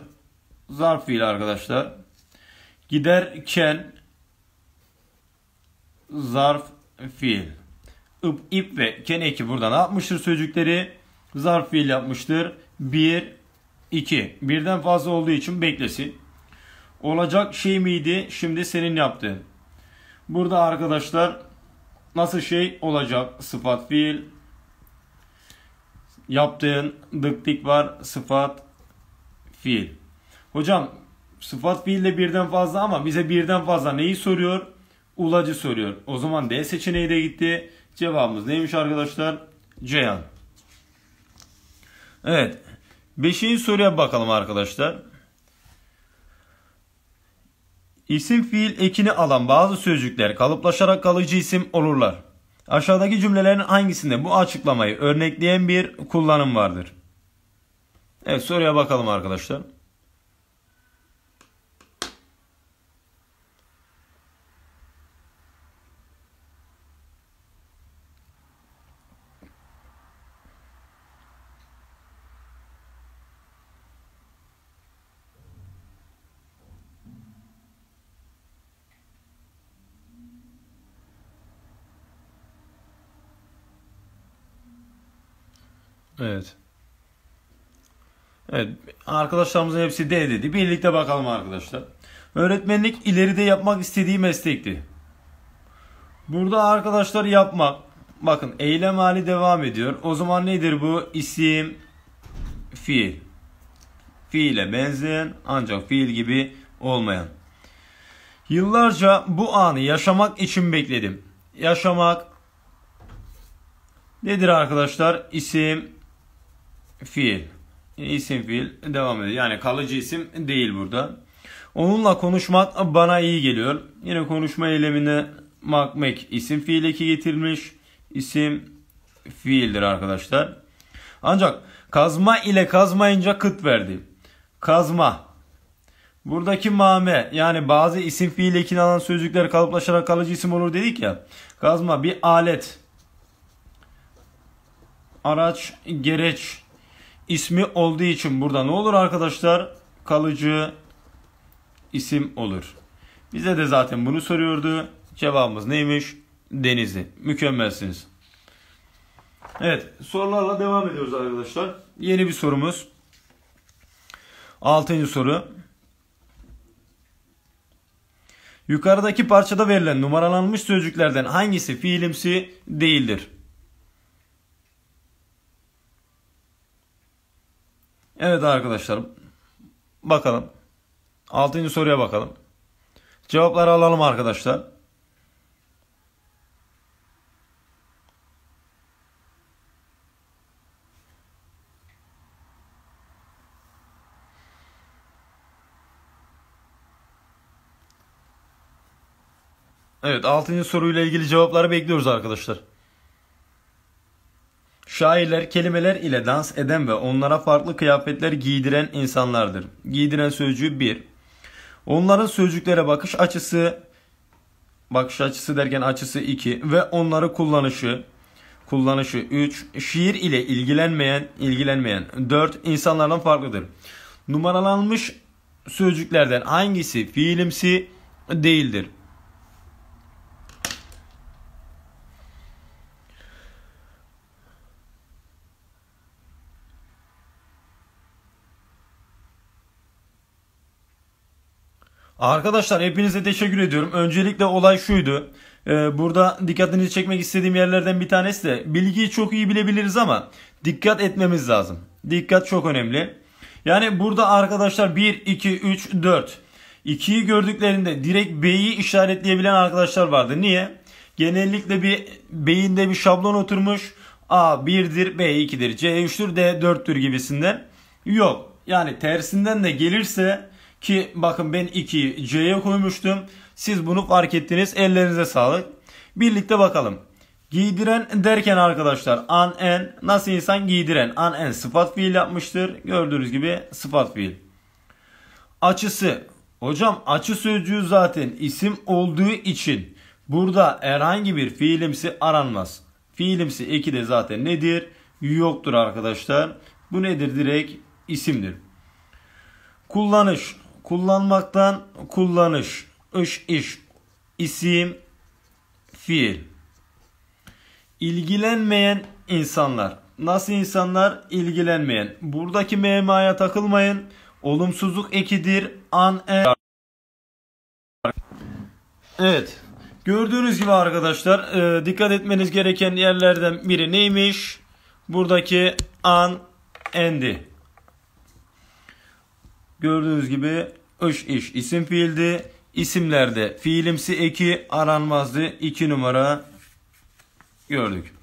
zarf fiil arkadaşlar. Giderken zarf fiil. İp, ip ve keneki burada ne yapmıştır sözcükleri? Zarf fiil yapmıştır. bir iki Birden fazla olduğu için beklesin. Olacak şey miydi? Şimdi senin yaptığın. Burada arkadaşlar nasıl şey olacak? Sıfat fiil. Yaptığın dıktik var. Sıfat fiil. Hocam sıfat fiil de birden fazla ama bize birden fazla neyi soruyor? Ulacı soruyor. O zaman D seçeneği de gitti. Cevabımız neymiş arkadaşlar? Ceyhan. Evet. Beşinci soruya bakalım arkadaşlar. İsim fiil ekini alan bazı sözcükler kalıplaşarak kalıcı isim olurlar. Aşağıdaki cümlelerin hangisinde bu açıklamayı örnekleyen bir kullanım vardır? Evet soruya bakalım arkadaşlar. Evet. Evet arkadaşlarımızın hepsi D dedi. Birlikte bakalım arkadaşlar. Öğretmenlik ileride yapmak istediği meslekti. Burada arkadaşlar yapmak. Bakın eylem hali devam ediyor. O zaman nedir bu? İsim, fiil. Fiile benzeyen ancak fiil gibi olmayan. Yıllarca bu anı yaşamak için bekledim. Yaşamak nedir arkadaşlar? İsim, fiil. İsim fiil devam ediyor. Yani kalıcı isim değil burada. Onunla konuşmak bana iyi geliyor. Yine konuşma eylemini makmek isim fiil eki getirilmiş. İsim fiildir arkadaşlar. Ancak kazma ile kazmayınca kıt verdi. Kazma. Buradaki mame yani bazı isim fiil ekini alan sözcükler kalıplaşarak kalıcı isim olur dedik ya. Kazma bir alet. Araç, gereç ismi olduğu için burada ne olur arkadaşlar? Kalıcı isim olur. Bize de zaten bunu soruyordu. Cevabımız neymiş? Denizli. Mükemmelsiniz. Evet sorularla devam ediyoruz arkadaşlar. Yeni bir sorumuz. Altıncı soru. Yukarıdaki parçada verilen numaralanmış sözcüklerden hangisi fiilimsi değildir? Evet arkadaşlarım. Bakalım. Altıncı soruya bakalım. Cevapları alalım arkadaşlar. Evet 6. soruyla ilgili cevapları bekliyoruz arkadaşlar. Şairler kelimeler ile dans eden ve onlara farklı kıyafetler giydiren insanlardır. Giydiren sözcüğü bir. Onların sözcüklere bakış açısı, bakış açısı derken açısı iki ve onları kullanışı, kullanışı 3. Şiir ile ilgilenmeyen, ilgilenmeyen 4. insanlardan farklıdır. Numaralanmış sözcüklerden hangisi fiilimsi değildir? Arkadaşlar hepinize teşekkür ediyorum. Öncelikle olay şuydu. Ee, burada dikkatinizi çekmek istediğim yerlerden bir tanesi de bilgiyi çok iyi bilebiliriz ama dikkat etmemiz lazım. Dikkat çok önemli. Yani burada arkadaşlar 1, 2, 3, 4. 2'yi gördüklerinde direkt B'yi işaretleyebilen arkadaşlar vardı. Niye? Genellikle bir beyinde bir şablon oturmuş. A 1'dir, B 2'dir, C 3'tür, D 4'tür gibisinde. Yok. Yani tersinden de gelirse ki bakın ben 2'yi C'ye koymuştum. Siz bunu fark ettiniz. Ellerinize sağlık. Birlikte bakalım. Giydiren derken arkadaşlar an en nasıl insan giydiren an en sıfat fiil yapmıştır. Gördüğünüz gibi sıfat fiil. Açısı hocam açı sözcüğü zaten isim olduğu için burada herhangi bir fiilimsi aranmaz. Fiilimsi eki de zaten nedir? Yoktur arkadaşlar. Bu nedir? Direkt isimdir. Kullanış Kullanmaktan kullanış, iş, iş, isim, fiil. İlgilenmeyen insanlar. Nasıl insanlar? ilgilenmeyen Buradaki memaya takılmayın. Olumsuzluk ekidir. An e Evet. Gördüğünüz gibi arkadaşlar e, dikkat etmeniz gereken yerlerden biri neymiş? Buradaki an endi. Gördüğünüz gibi iş iş isim fiildi. İsimlerde fiilimsi eki aranmazdı. 2 numara gördük.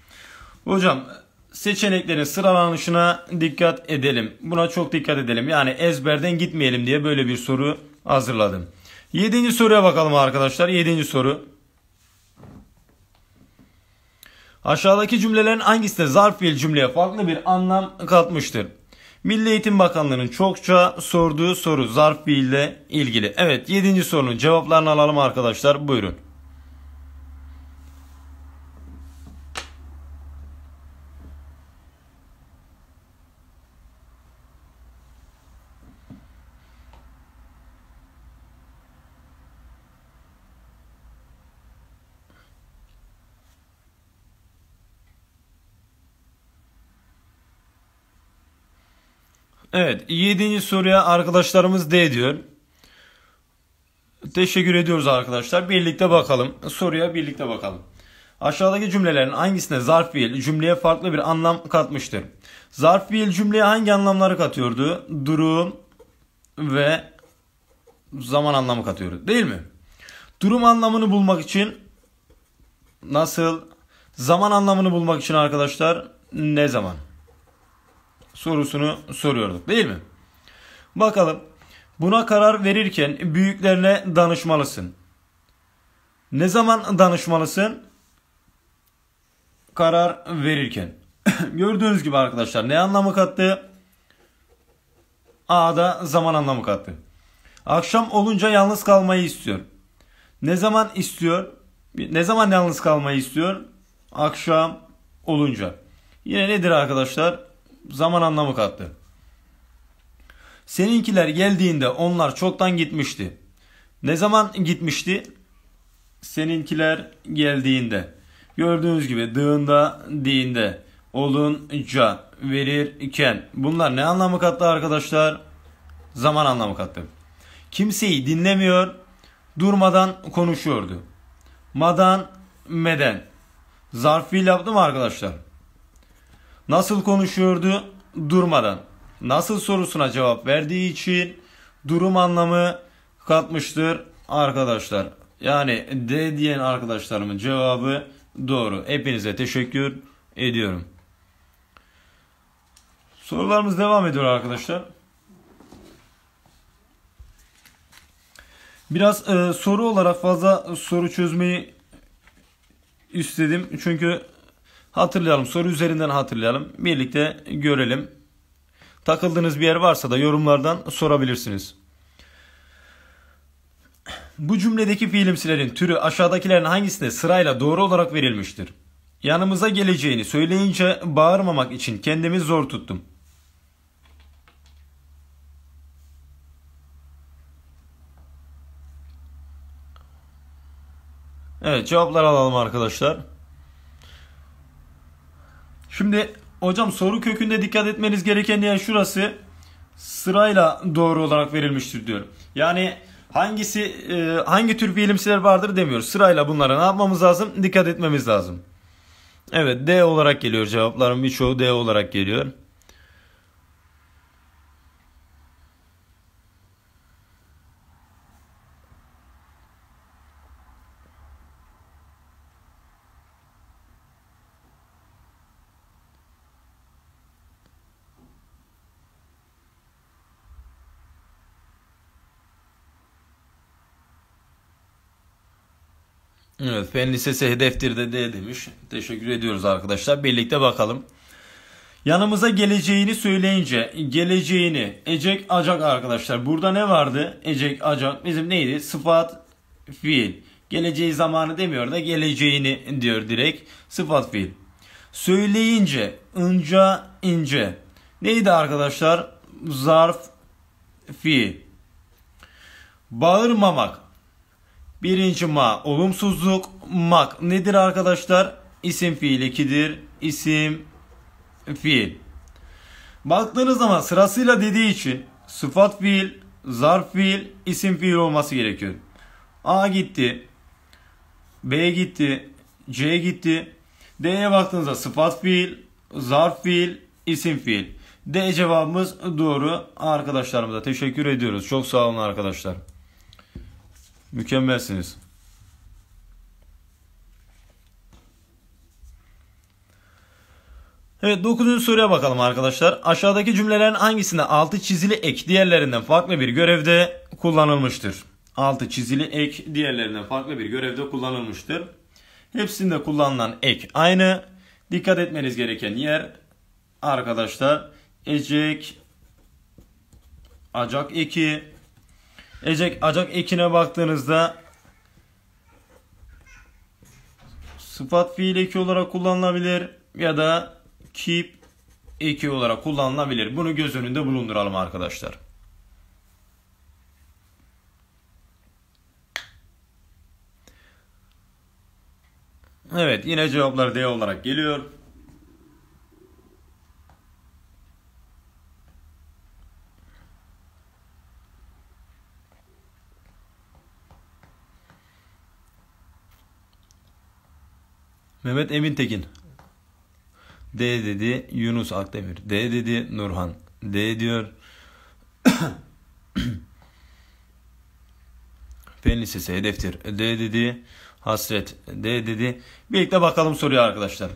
Hocam seçeneklerin sıralanışına dikkat edelim. Buna çok dikkat edelim. Yani ezberden gitmeyelim diye böyle bir soru hazırladım. Yedinci soruya bakalım arkadaşlar. Yedinci soru. Aşağıdaki cümlelerin hangisinde zarf fiil cümleye farklı bir anlam katmıştır? Milli Eğitim Bakanlığı'nın çokça sorduğu soru zarf ile ilgili. Evet 7. sorunun cevaplarını alalım arkadaşlar. Buyurun. Evet 7. soruya arkadaşlarımız D diyor. Teşekkür ediyoruz arkadaşlar. Birlikte bakalım. Soruya birlikte bakalım. Aşağıdaki cümlelerin hangisine zarf fiil cümleye farklı bir anlam katmıştır? Zarf fiil cümleye hangi anlamları katıyordu? Durum ve zaman anlamı katıyordu değil mi? Durum anlamını bulmak için nasıl? Zaman anlamını bulmak için arkadaşlar ne zaman? sorusunu soruyorduk değil mi? Bakalım buna karar verirken büyüklerine danışmalısın. Ne zaman danışmalısın? Karar verirken. Gördüğünüz gibi arkadaşlar ne anlamı kattı? A'da zaman anlamı kattı. Akşam olunca yalnız kalmayı istiyor. Ne zaman istiyor? Ne zaman yalnız kalmayı istiyor? Akşam olunca. Yine nedir arkadaşlar? zaman anlamı kattı. Seninkiler geldiğinde onlar çoktan gitmişti. Ne zaman gitmişti? Seninkiler geldiğinde. Gördüğünüz gibi dığında, diğinde, olunca, verirken. Bunlar ne anlamı kattı arkadaşlar? Zaman anlamı kattı. Kimseyi dinlemiyor, durmadan konuşuyordu. Madan, meden. Zarf fiil yaptı mı arkadaşlar? Nasıl konuşuyordu? Durmadan. Nasıl sorusuna cevap verdiği için durum anlamı katmıştır arkadaşlar. Yani D diyen arkadaşlarımın cevabı doğru. Hepinize teşekkür ediyorum. Sorularımız devam ediyor arkadaşlar. Biraz e, soru olarak fazla soru çözmeyi istedim. Çünkü Hatırlayalım soru üzerinden hatırlayalım. Birlikte görelim. Takıldığınız bir yer varsa da yorumlardan sorabilirsiniz. Bu cümledeki fiilimsilerin türü aşağıdakilerin hangisinde sırayla doğru olarak verilmiştir? Yanımıza geleceğini söyleyince bağırmamak için kendimi zor tuttum. Evet cevaplar alalım arkadaşlar. Şimdi hocam soru kökünde dikkat etmeniz gereken yer şurası sırayla doğru olarak verilmiştir diyorum. Yani hangisi e, hangi tür bilimsiler vardır demiyoruz. Sırayla bunlara ne yapmamız lazım? Dikkat etmemiz lazım. Evet D olarak geliyor cevapların birçoğu D olarak geliyor. Evet Fen Lisesi hedeftir de D demiş. Teşekkür ediyoruz arkadaşlar. Birlikte bakalım. Yanımıza geleceğini söyleyince geleceğini Ecek Acak arkadaşlar. Burada ne vardı? Ecek Acak bizim neydi? Sıfat fiil. Geleceği zamanı demiyor da geleceğini diyor direkt. Sıfat fiil. Söyleyince inca ince. Neydi arkadaşlar? Zarf fiil. Bağırmamak Birinci ma olumsuzluk. Mak nedir arkadaşlar? İsim fiil ikidir. İsim fiil. Baktığınız zaman sırasıyla dediği için sıfat fiil, zarf fiil, isim fiil olması gerekiyor. A gitti. B gitti. C gitti. D'ye baktığınızda sıfat fiil, zarf fiil, isim fiil. D cevabımız doğru. Arkadaşlarımıza teşekkür ediyoruz. Çok sağ olun arkadaşlar. Mükemmelsiniz. Evet 9. soruya bakalım arkadaşlar. Aşağıdaki cümlelerin hangisinde altı çizili ek diğerlerinden farklı bir görevde kullanılmıştır? Altı çizili ek diğerlerinden farklı bir görevde kullanılmıştır. Hepsinde kullanılan ek aynı. Dikkat etmeniz gereken yer arkadaşlar ecek, acak eki, Ecek, acak ekine baktığınızda sıfat fiil eki olarak kullanılabilir ya da keep eki olarak kullanılabilir. Bunu göz önünde bulunduralım arkadaşlar. Evet yine cevaplar D olarak geliyor. Mehmet Emin Tekin. D dedi Yunus Akdemir. D dedi Nurhan. D diyor. Fen Lisesi hedeftir. D dedi Hasret. D dedi. Birlikte bakalım soruya arkadaşlar.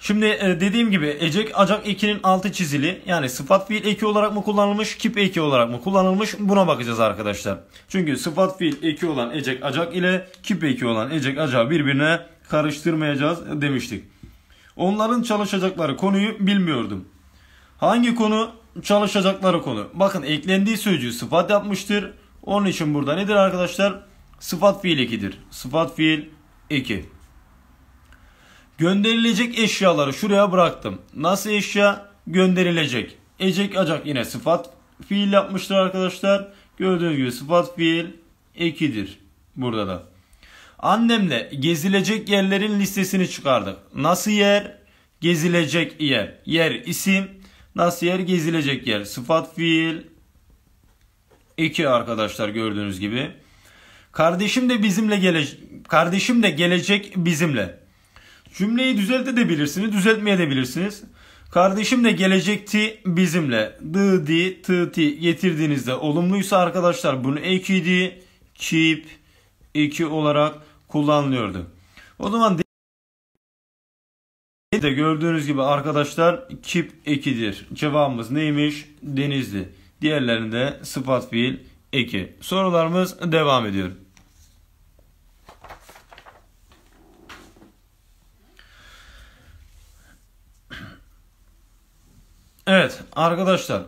Şimdi e, dediğim gibi ecek acak ekinin altı çizili. Yani sıfat fiil eki olarak mı kullanılmış, kip eki olarak mı kullanılmış buna bakacağız arkadaşlar. Çünkü sıfat fiil eki olan ecek acak ile kip eki olan ecek acağı birbirine karıştırmayacağız demiştik. Onların çalışacakları konuyu bilmiyordum. Hangi konu? Çalışacakları konu. Bakın eklendiği sözcüğü sıfat yapmıştır. Onun için burada nedir arkadaşlar? Sıfat fiil ekidir. Sıfat fiil eki. Gönderilecek eşyaları şuraya bıraktım. Nasıl eşya? Gönderilecek. Ecek acak yine sıfat fiil yapmıştır arkadaşlar. Gördüğünüz gibi sıfat fiil ekidir burada da. Annemle gezilecek yerlerin listesini çıkardık. Nasıl yer? Gezilecek yer. Yer isim. Nasıl yer? Gezilecek yer. Sıfat fiil. iki arkadaşlar gördüğünüz gibi. Kardeşim de bizimle gelecek. Kardeşim de gelecek bizimle. Cümleyi düzeltebilirsiniz, düzeltmeyebilirsiniz. Kardeşim de gelecekti bizimle. D, D, tı, T getirdiğinizde olumluysa arkadaşlar bunu eki di, keep, iki olarak kullanılıyordu. O zaman de gördüğünüz gibi arkadaşlar keep ekidir. Cevabımız neymiş? Denizli. Diğerlerinde sıfat fiil eki. Sorularımız devam ediyor. Evet arkadaşlar.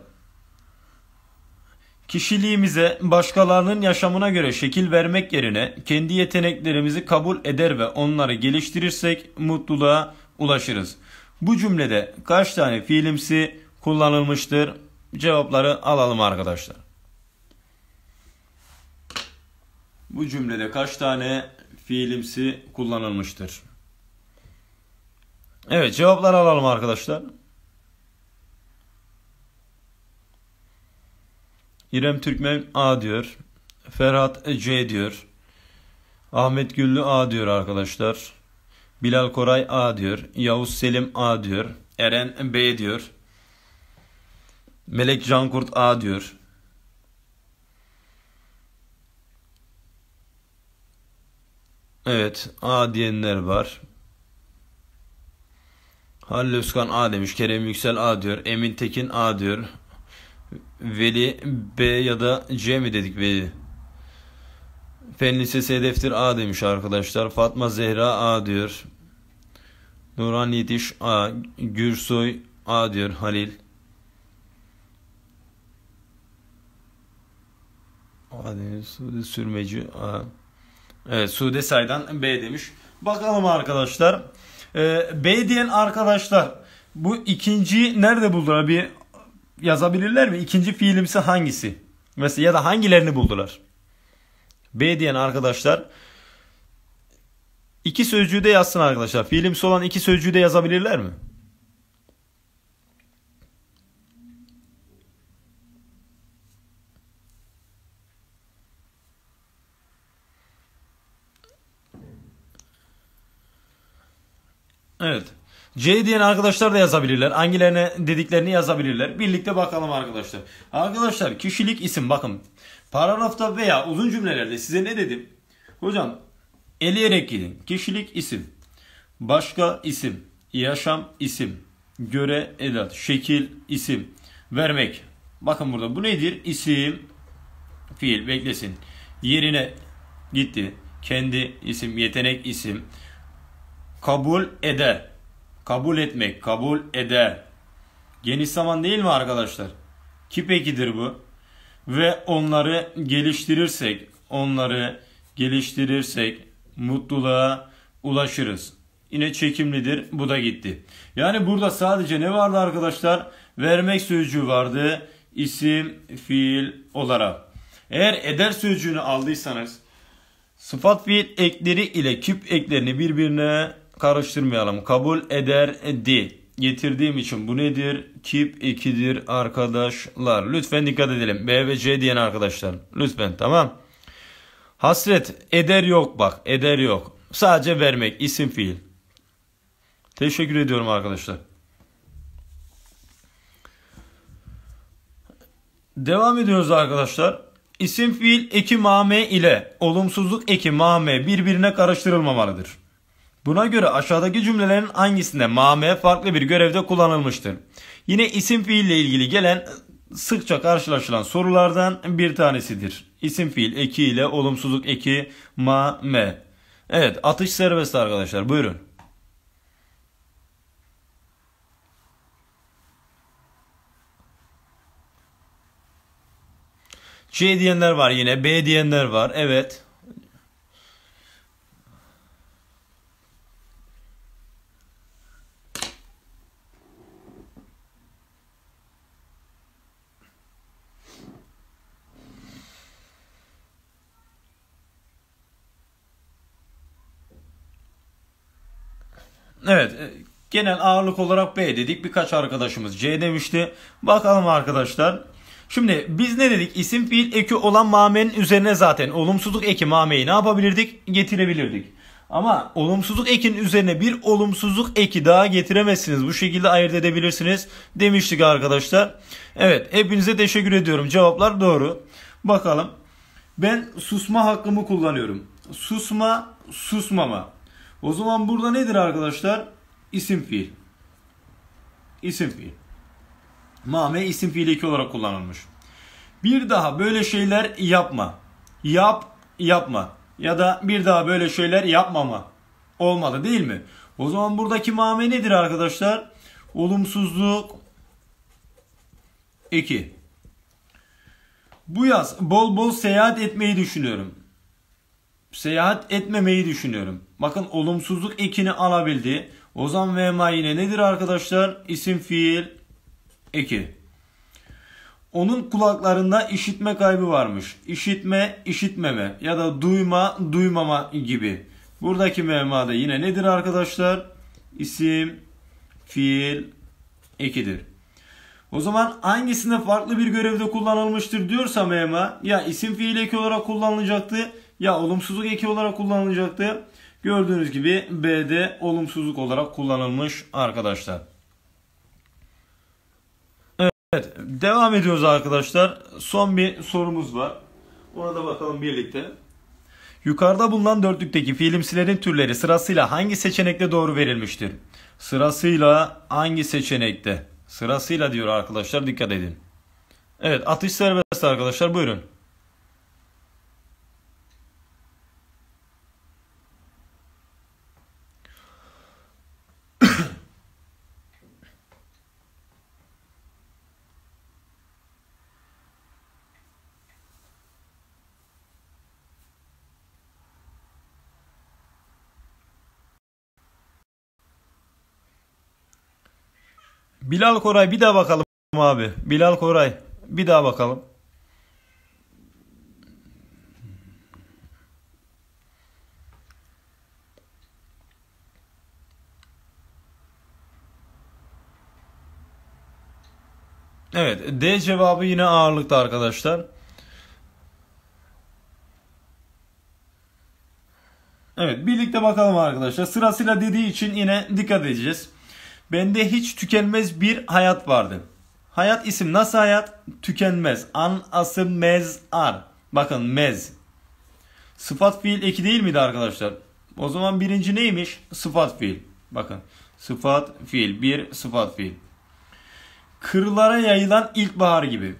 Kişiliğimize başkalarının yaşamına göre şekil vermek yerine kendi yeteneklerimizi kabul eder ve onları geliştirirsek mutluluğa ulaşırız. Bu cümlede kaç tane fiilimsi kullanılmıştır? Cevapları alalım arkadaşlar. Bu cümlede kaç tane fiilimsi kullanılmıştır? Evet cevapları alalım arkadaşlar. İrem Türkmen A diyor. Ferhat C diyor. Ahmet Güllü A diyor arkadaşlar. Bilal Koray A diyor. Yavuz Selim A diyor. Eren B diyor. Melek Cankurt A diyor. Evet A diyenler var. Halil Özkan A demiş. Kerem Yüksel A diyor. Emin Tekin A diyor. Veli B ya da C mi dedik Veli? Fen Lisesi hedeftir A demiş arkadaşlar. Fatma Zehra A diyor. Nurhan Yetiş A. Gürsoy A diyor Halil. A demiş. Sude Sürmeci A. Evet Sude Saydan B demiş. Bakalım arkadaşlar. Ee, B diyen arkadaşlar bu ikinciyi nerede buldular? Bir yazabilirler mi? İkinci fiilimsi hangisi? Mesela ya da hangilerini buldular? B diyen arkadaşlar iki sözcüğü de yazsın arkadaşlar. Fiilimsi olan iki sözcüğü de yazabilirler mi? Evet. C diyen arkadaşlar da yazabilirler. Hangilerine dediklerini yazabilirler. Birlikte bakalım arkadaşlar. Arkadaşlar kişilik isim bakın. Paragrafta veya uzun cümlelerde size ne dedim? Hocam eleyerek gidin. Kişilik isim. Başka isim. Yaşam isim. Göre edat. Şekil isim. Vermek. Bakın burada bu nedir? İsim. Fiil beklesin. Yerine gitti. Kendi isim. Yetenek isim. Kabul eder Kabul etmek, kabul eder. Geniş zaman değil mi arkadaşlar? Kipekidir bu. Ve onları geliştirirsek, onları geliştirirsek mutluluğa ulaşırız. Yine çekimlidir. Bu da gitti. Yani burada sadece ne vardı arkadaşlar? Vermek sözcüğü vardı. İsim, fiil olarak. Eğer eder sözcüğünü aldıysanız sıfat fiil ekleri ile küp eklerini birbirine karıştırmayalım. Kabul ederdi. Getirdiğim için bu nedir? Kip 2'dir arkadaşlar. Lütfen dikkat edelim. B ve C diyen arkadaşlar. Lütfen tamam. Hasret eder yok bak. Eder yok. Sadece vermek isim fiil. Teşekkür ediyorum arkadaşlar. Devam ediyoruz arkadaşlar. İsim fiil eki mame ile olumsuzluk eki mame birbirine karıştırılmamalıdır. Buna göre aşağıdaki cümlelerin hangisinde mame farklı bir görevde kullanılmıştır? Yine isim fiil ile ilgili gelen sıkça karşılaşılan sorulardan bir tanesidir. İsim fiil eki ile olumsuzluk eki ma Evet atış serbest arkadaşlar buyurun. C diyenler var yine B diyenler var evet. Evet e, genel ağırlık olarak B dedik. Birkaç arkadaşımız C demişti. Bakalım arkadaşlar. Şimdi biz ne dedik? İsim fiil eki olan mamenin üzerine zaten olumsuzluk eki mameyi ne yapabilirdik? Getirebilirdik. Ama olumsuzluk ekin üzerine bir olumsuzluk eki daha getiremezsiniz. Bu şekilde ayırt edebilirsiniz demiştik arkadaşlar. Evet hepinize teşekkür ediyorum. Cevaplar doğru. Bakalım. Ben susma hakkımı kullanıyorum. Susma, susmama. O zaman burada nedir arkadaşlar? İsim fiil. İsim fiil. Mame isim fiili iki olarak kullanılmış. Bir daha böyle şeyler yapma. Yap, yapma. Ya da bir daha böyle şeyler yapmama. Olmadı değil mi? O zaman buradaki mame nedir arkadaşlar? Olumsuzluk 2. Bu yaz bol bol seyahat etmeyi düşünüyorum seyahat etmemeyi düşünüyorum. Bakın olumsuzluk ekini alabildi. Ozan Vema yine nedir arkadaşlar? İsim fiil eki. Onun kulaklarında işitme kaybı varmış. İşitme, işitmeme ya da duyma, duymama gibi. Buradaki mema da yine nedir arkadaşlar? İsim, fiil, ekidir. O zaman hangisinde farklı bir görevde kullanılmıştır diyorsa mema ya isim fiil eki olarak kullanılacaktı ya olumsuzluk eki olarak kullanılacaktı. Gördüğünüz gibi B'de olumsuzluk olarak kullanılmış arkadaşlar. Evet devam ediyoruz arkadaşlar. Son bir sorumuz var. Ona da bakalım birlikte. Yukarıda bulunan dörtlükteki fiilimsilerin türleri sırasıyla hangi seçenekte doğru verilmiştir? Sırasıyla hangi seçenekte? Sırasıyla diyor arkadaşlar dikkat edin. Evet atış serbest arkadaşlar buyurun. Bilal Koray bir daha bakalım abi. Bilal Koray bir daha bakalım. Evet D cevabı yine ağırlıkta arkadaşlar. Evet birlikte bakalım arkadaşlar. Sırasıyla dediği için yine dikkat edeceğiz. Bende hiç tükenmez bir hayat vardı. Hayat isim nasıl hayat? Tükenmez. An asıl mez ar. Bakın mez. Sıfat fiil eki değil miydi arkadaşlar? O zaman birinci neymiş? Sıfat fiil. Bakın. Sıfat fiil. Bir sıfat fiil. Kırlara yayılan ilkbahar gibi.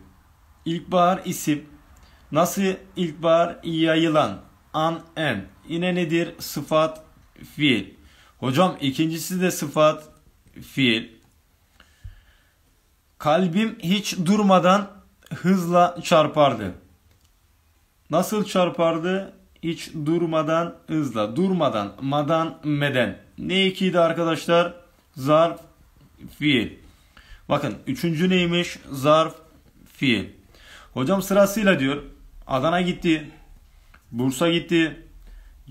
İlkbahar isim. Nasıl ilkbahar yayılan? An en. Yine nedir? Sıfat fiil. Hocam ikincisi de sıfat fiil. Kalbim hiç durmadan hızla çarpardı. Nasıl çarpardı? Hiç durmadan hızla. Durmadan, madan, meden. Ne ikiydi arkadaşlar? Zarf, fiil. Bakın üçüncü neymiş? Zarf, fiil. Hocam sırasıyla diyor. Adana gitti. Bursa gitti.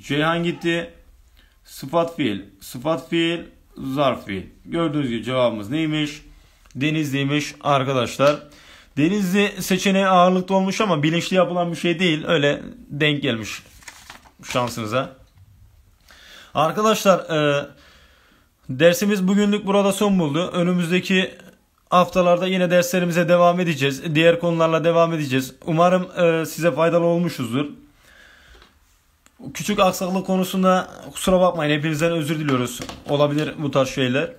Ceyhan gitti. Sıfat fiil. Sıfat fiil zarfi. Gördüğünüz gibi cevabımız neymiş? Denizliymiş arkadaşlar. Denizli seçeneği ağırlıkta olmuş ama bilinçli yapılan bir şey değil. Öyle denk gelmiş şansınıza. Arkadaşlar e, dersimiz bugünlük burada son buldu. Önümüzdeki haftalarda yine derslerimize devam edeceğiz. Diğer konularla devam edeceğiz. Umarım e, size faydalı olmuşuzdur. Küçük aksaklık konusunda kusura bakmayın hepinizden özür diliyoruz. Olabilir bu tarz şeyler.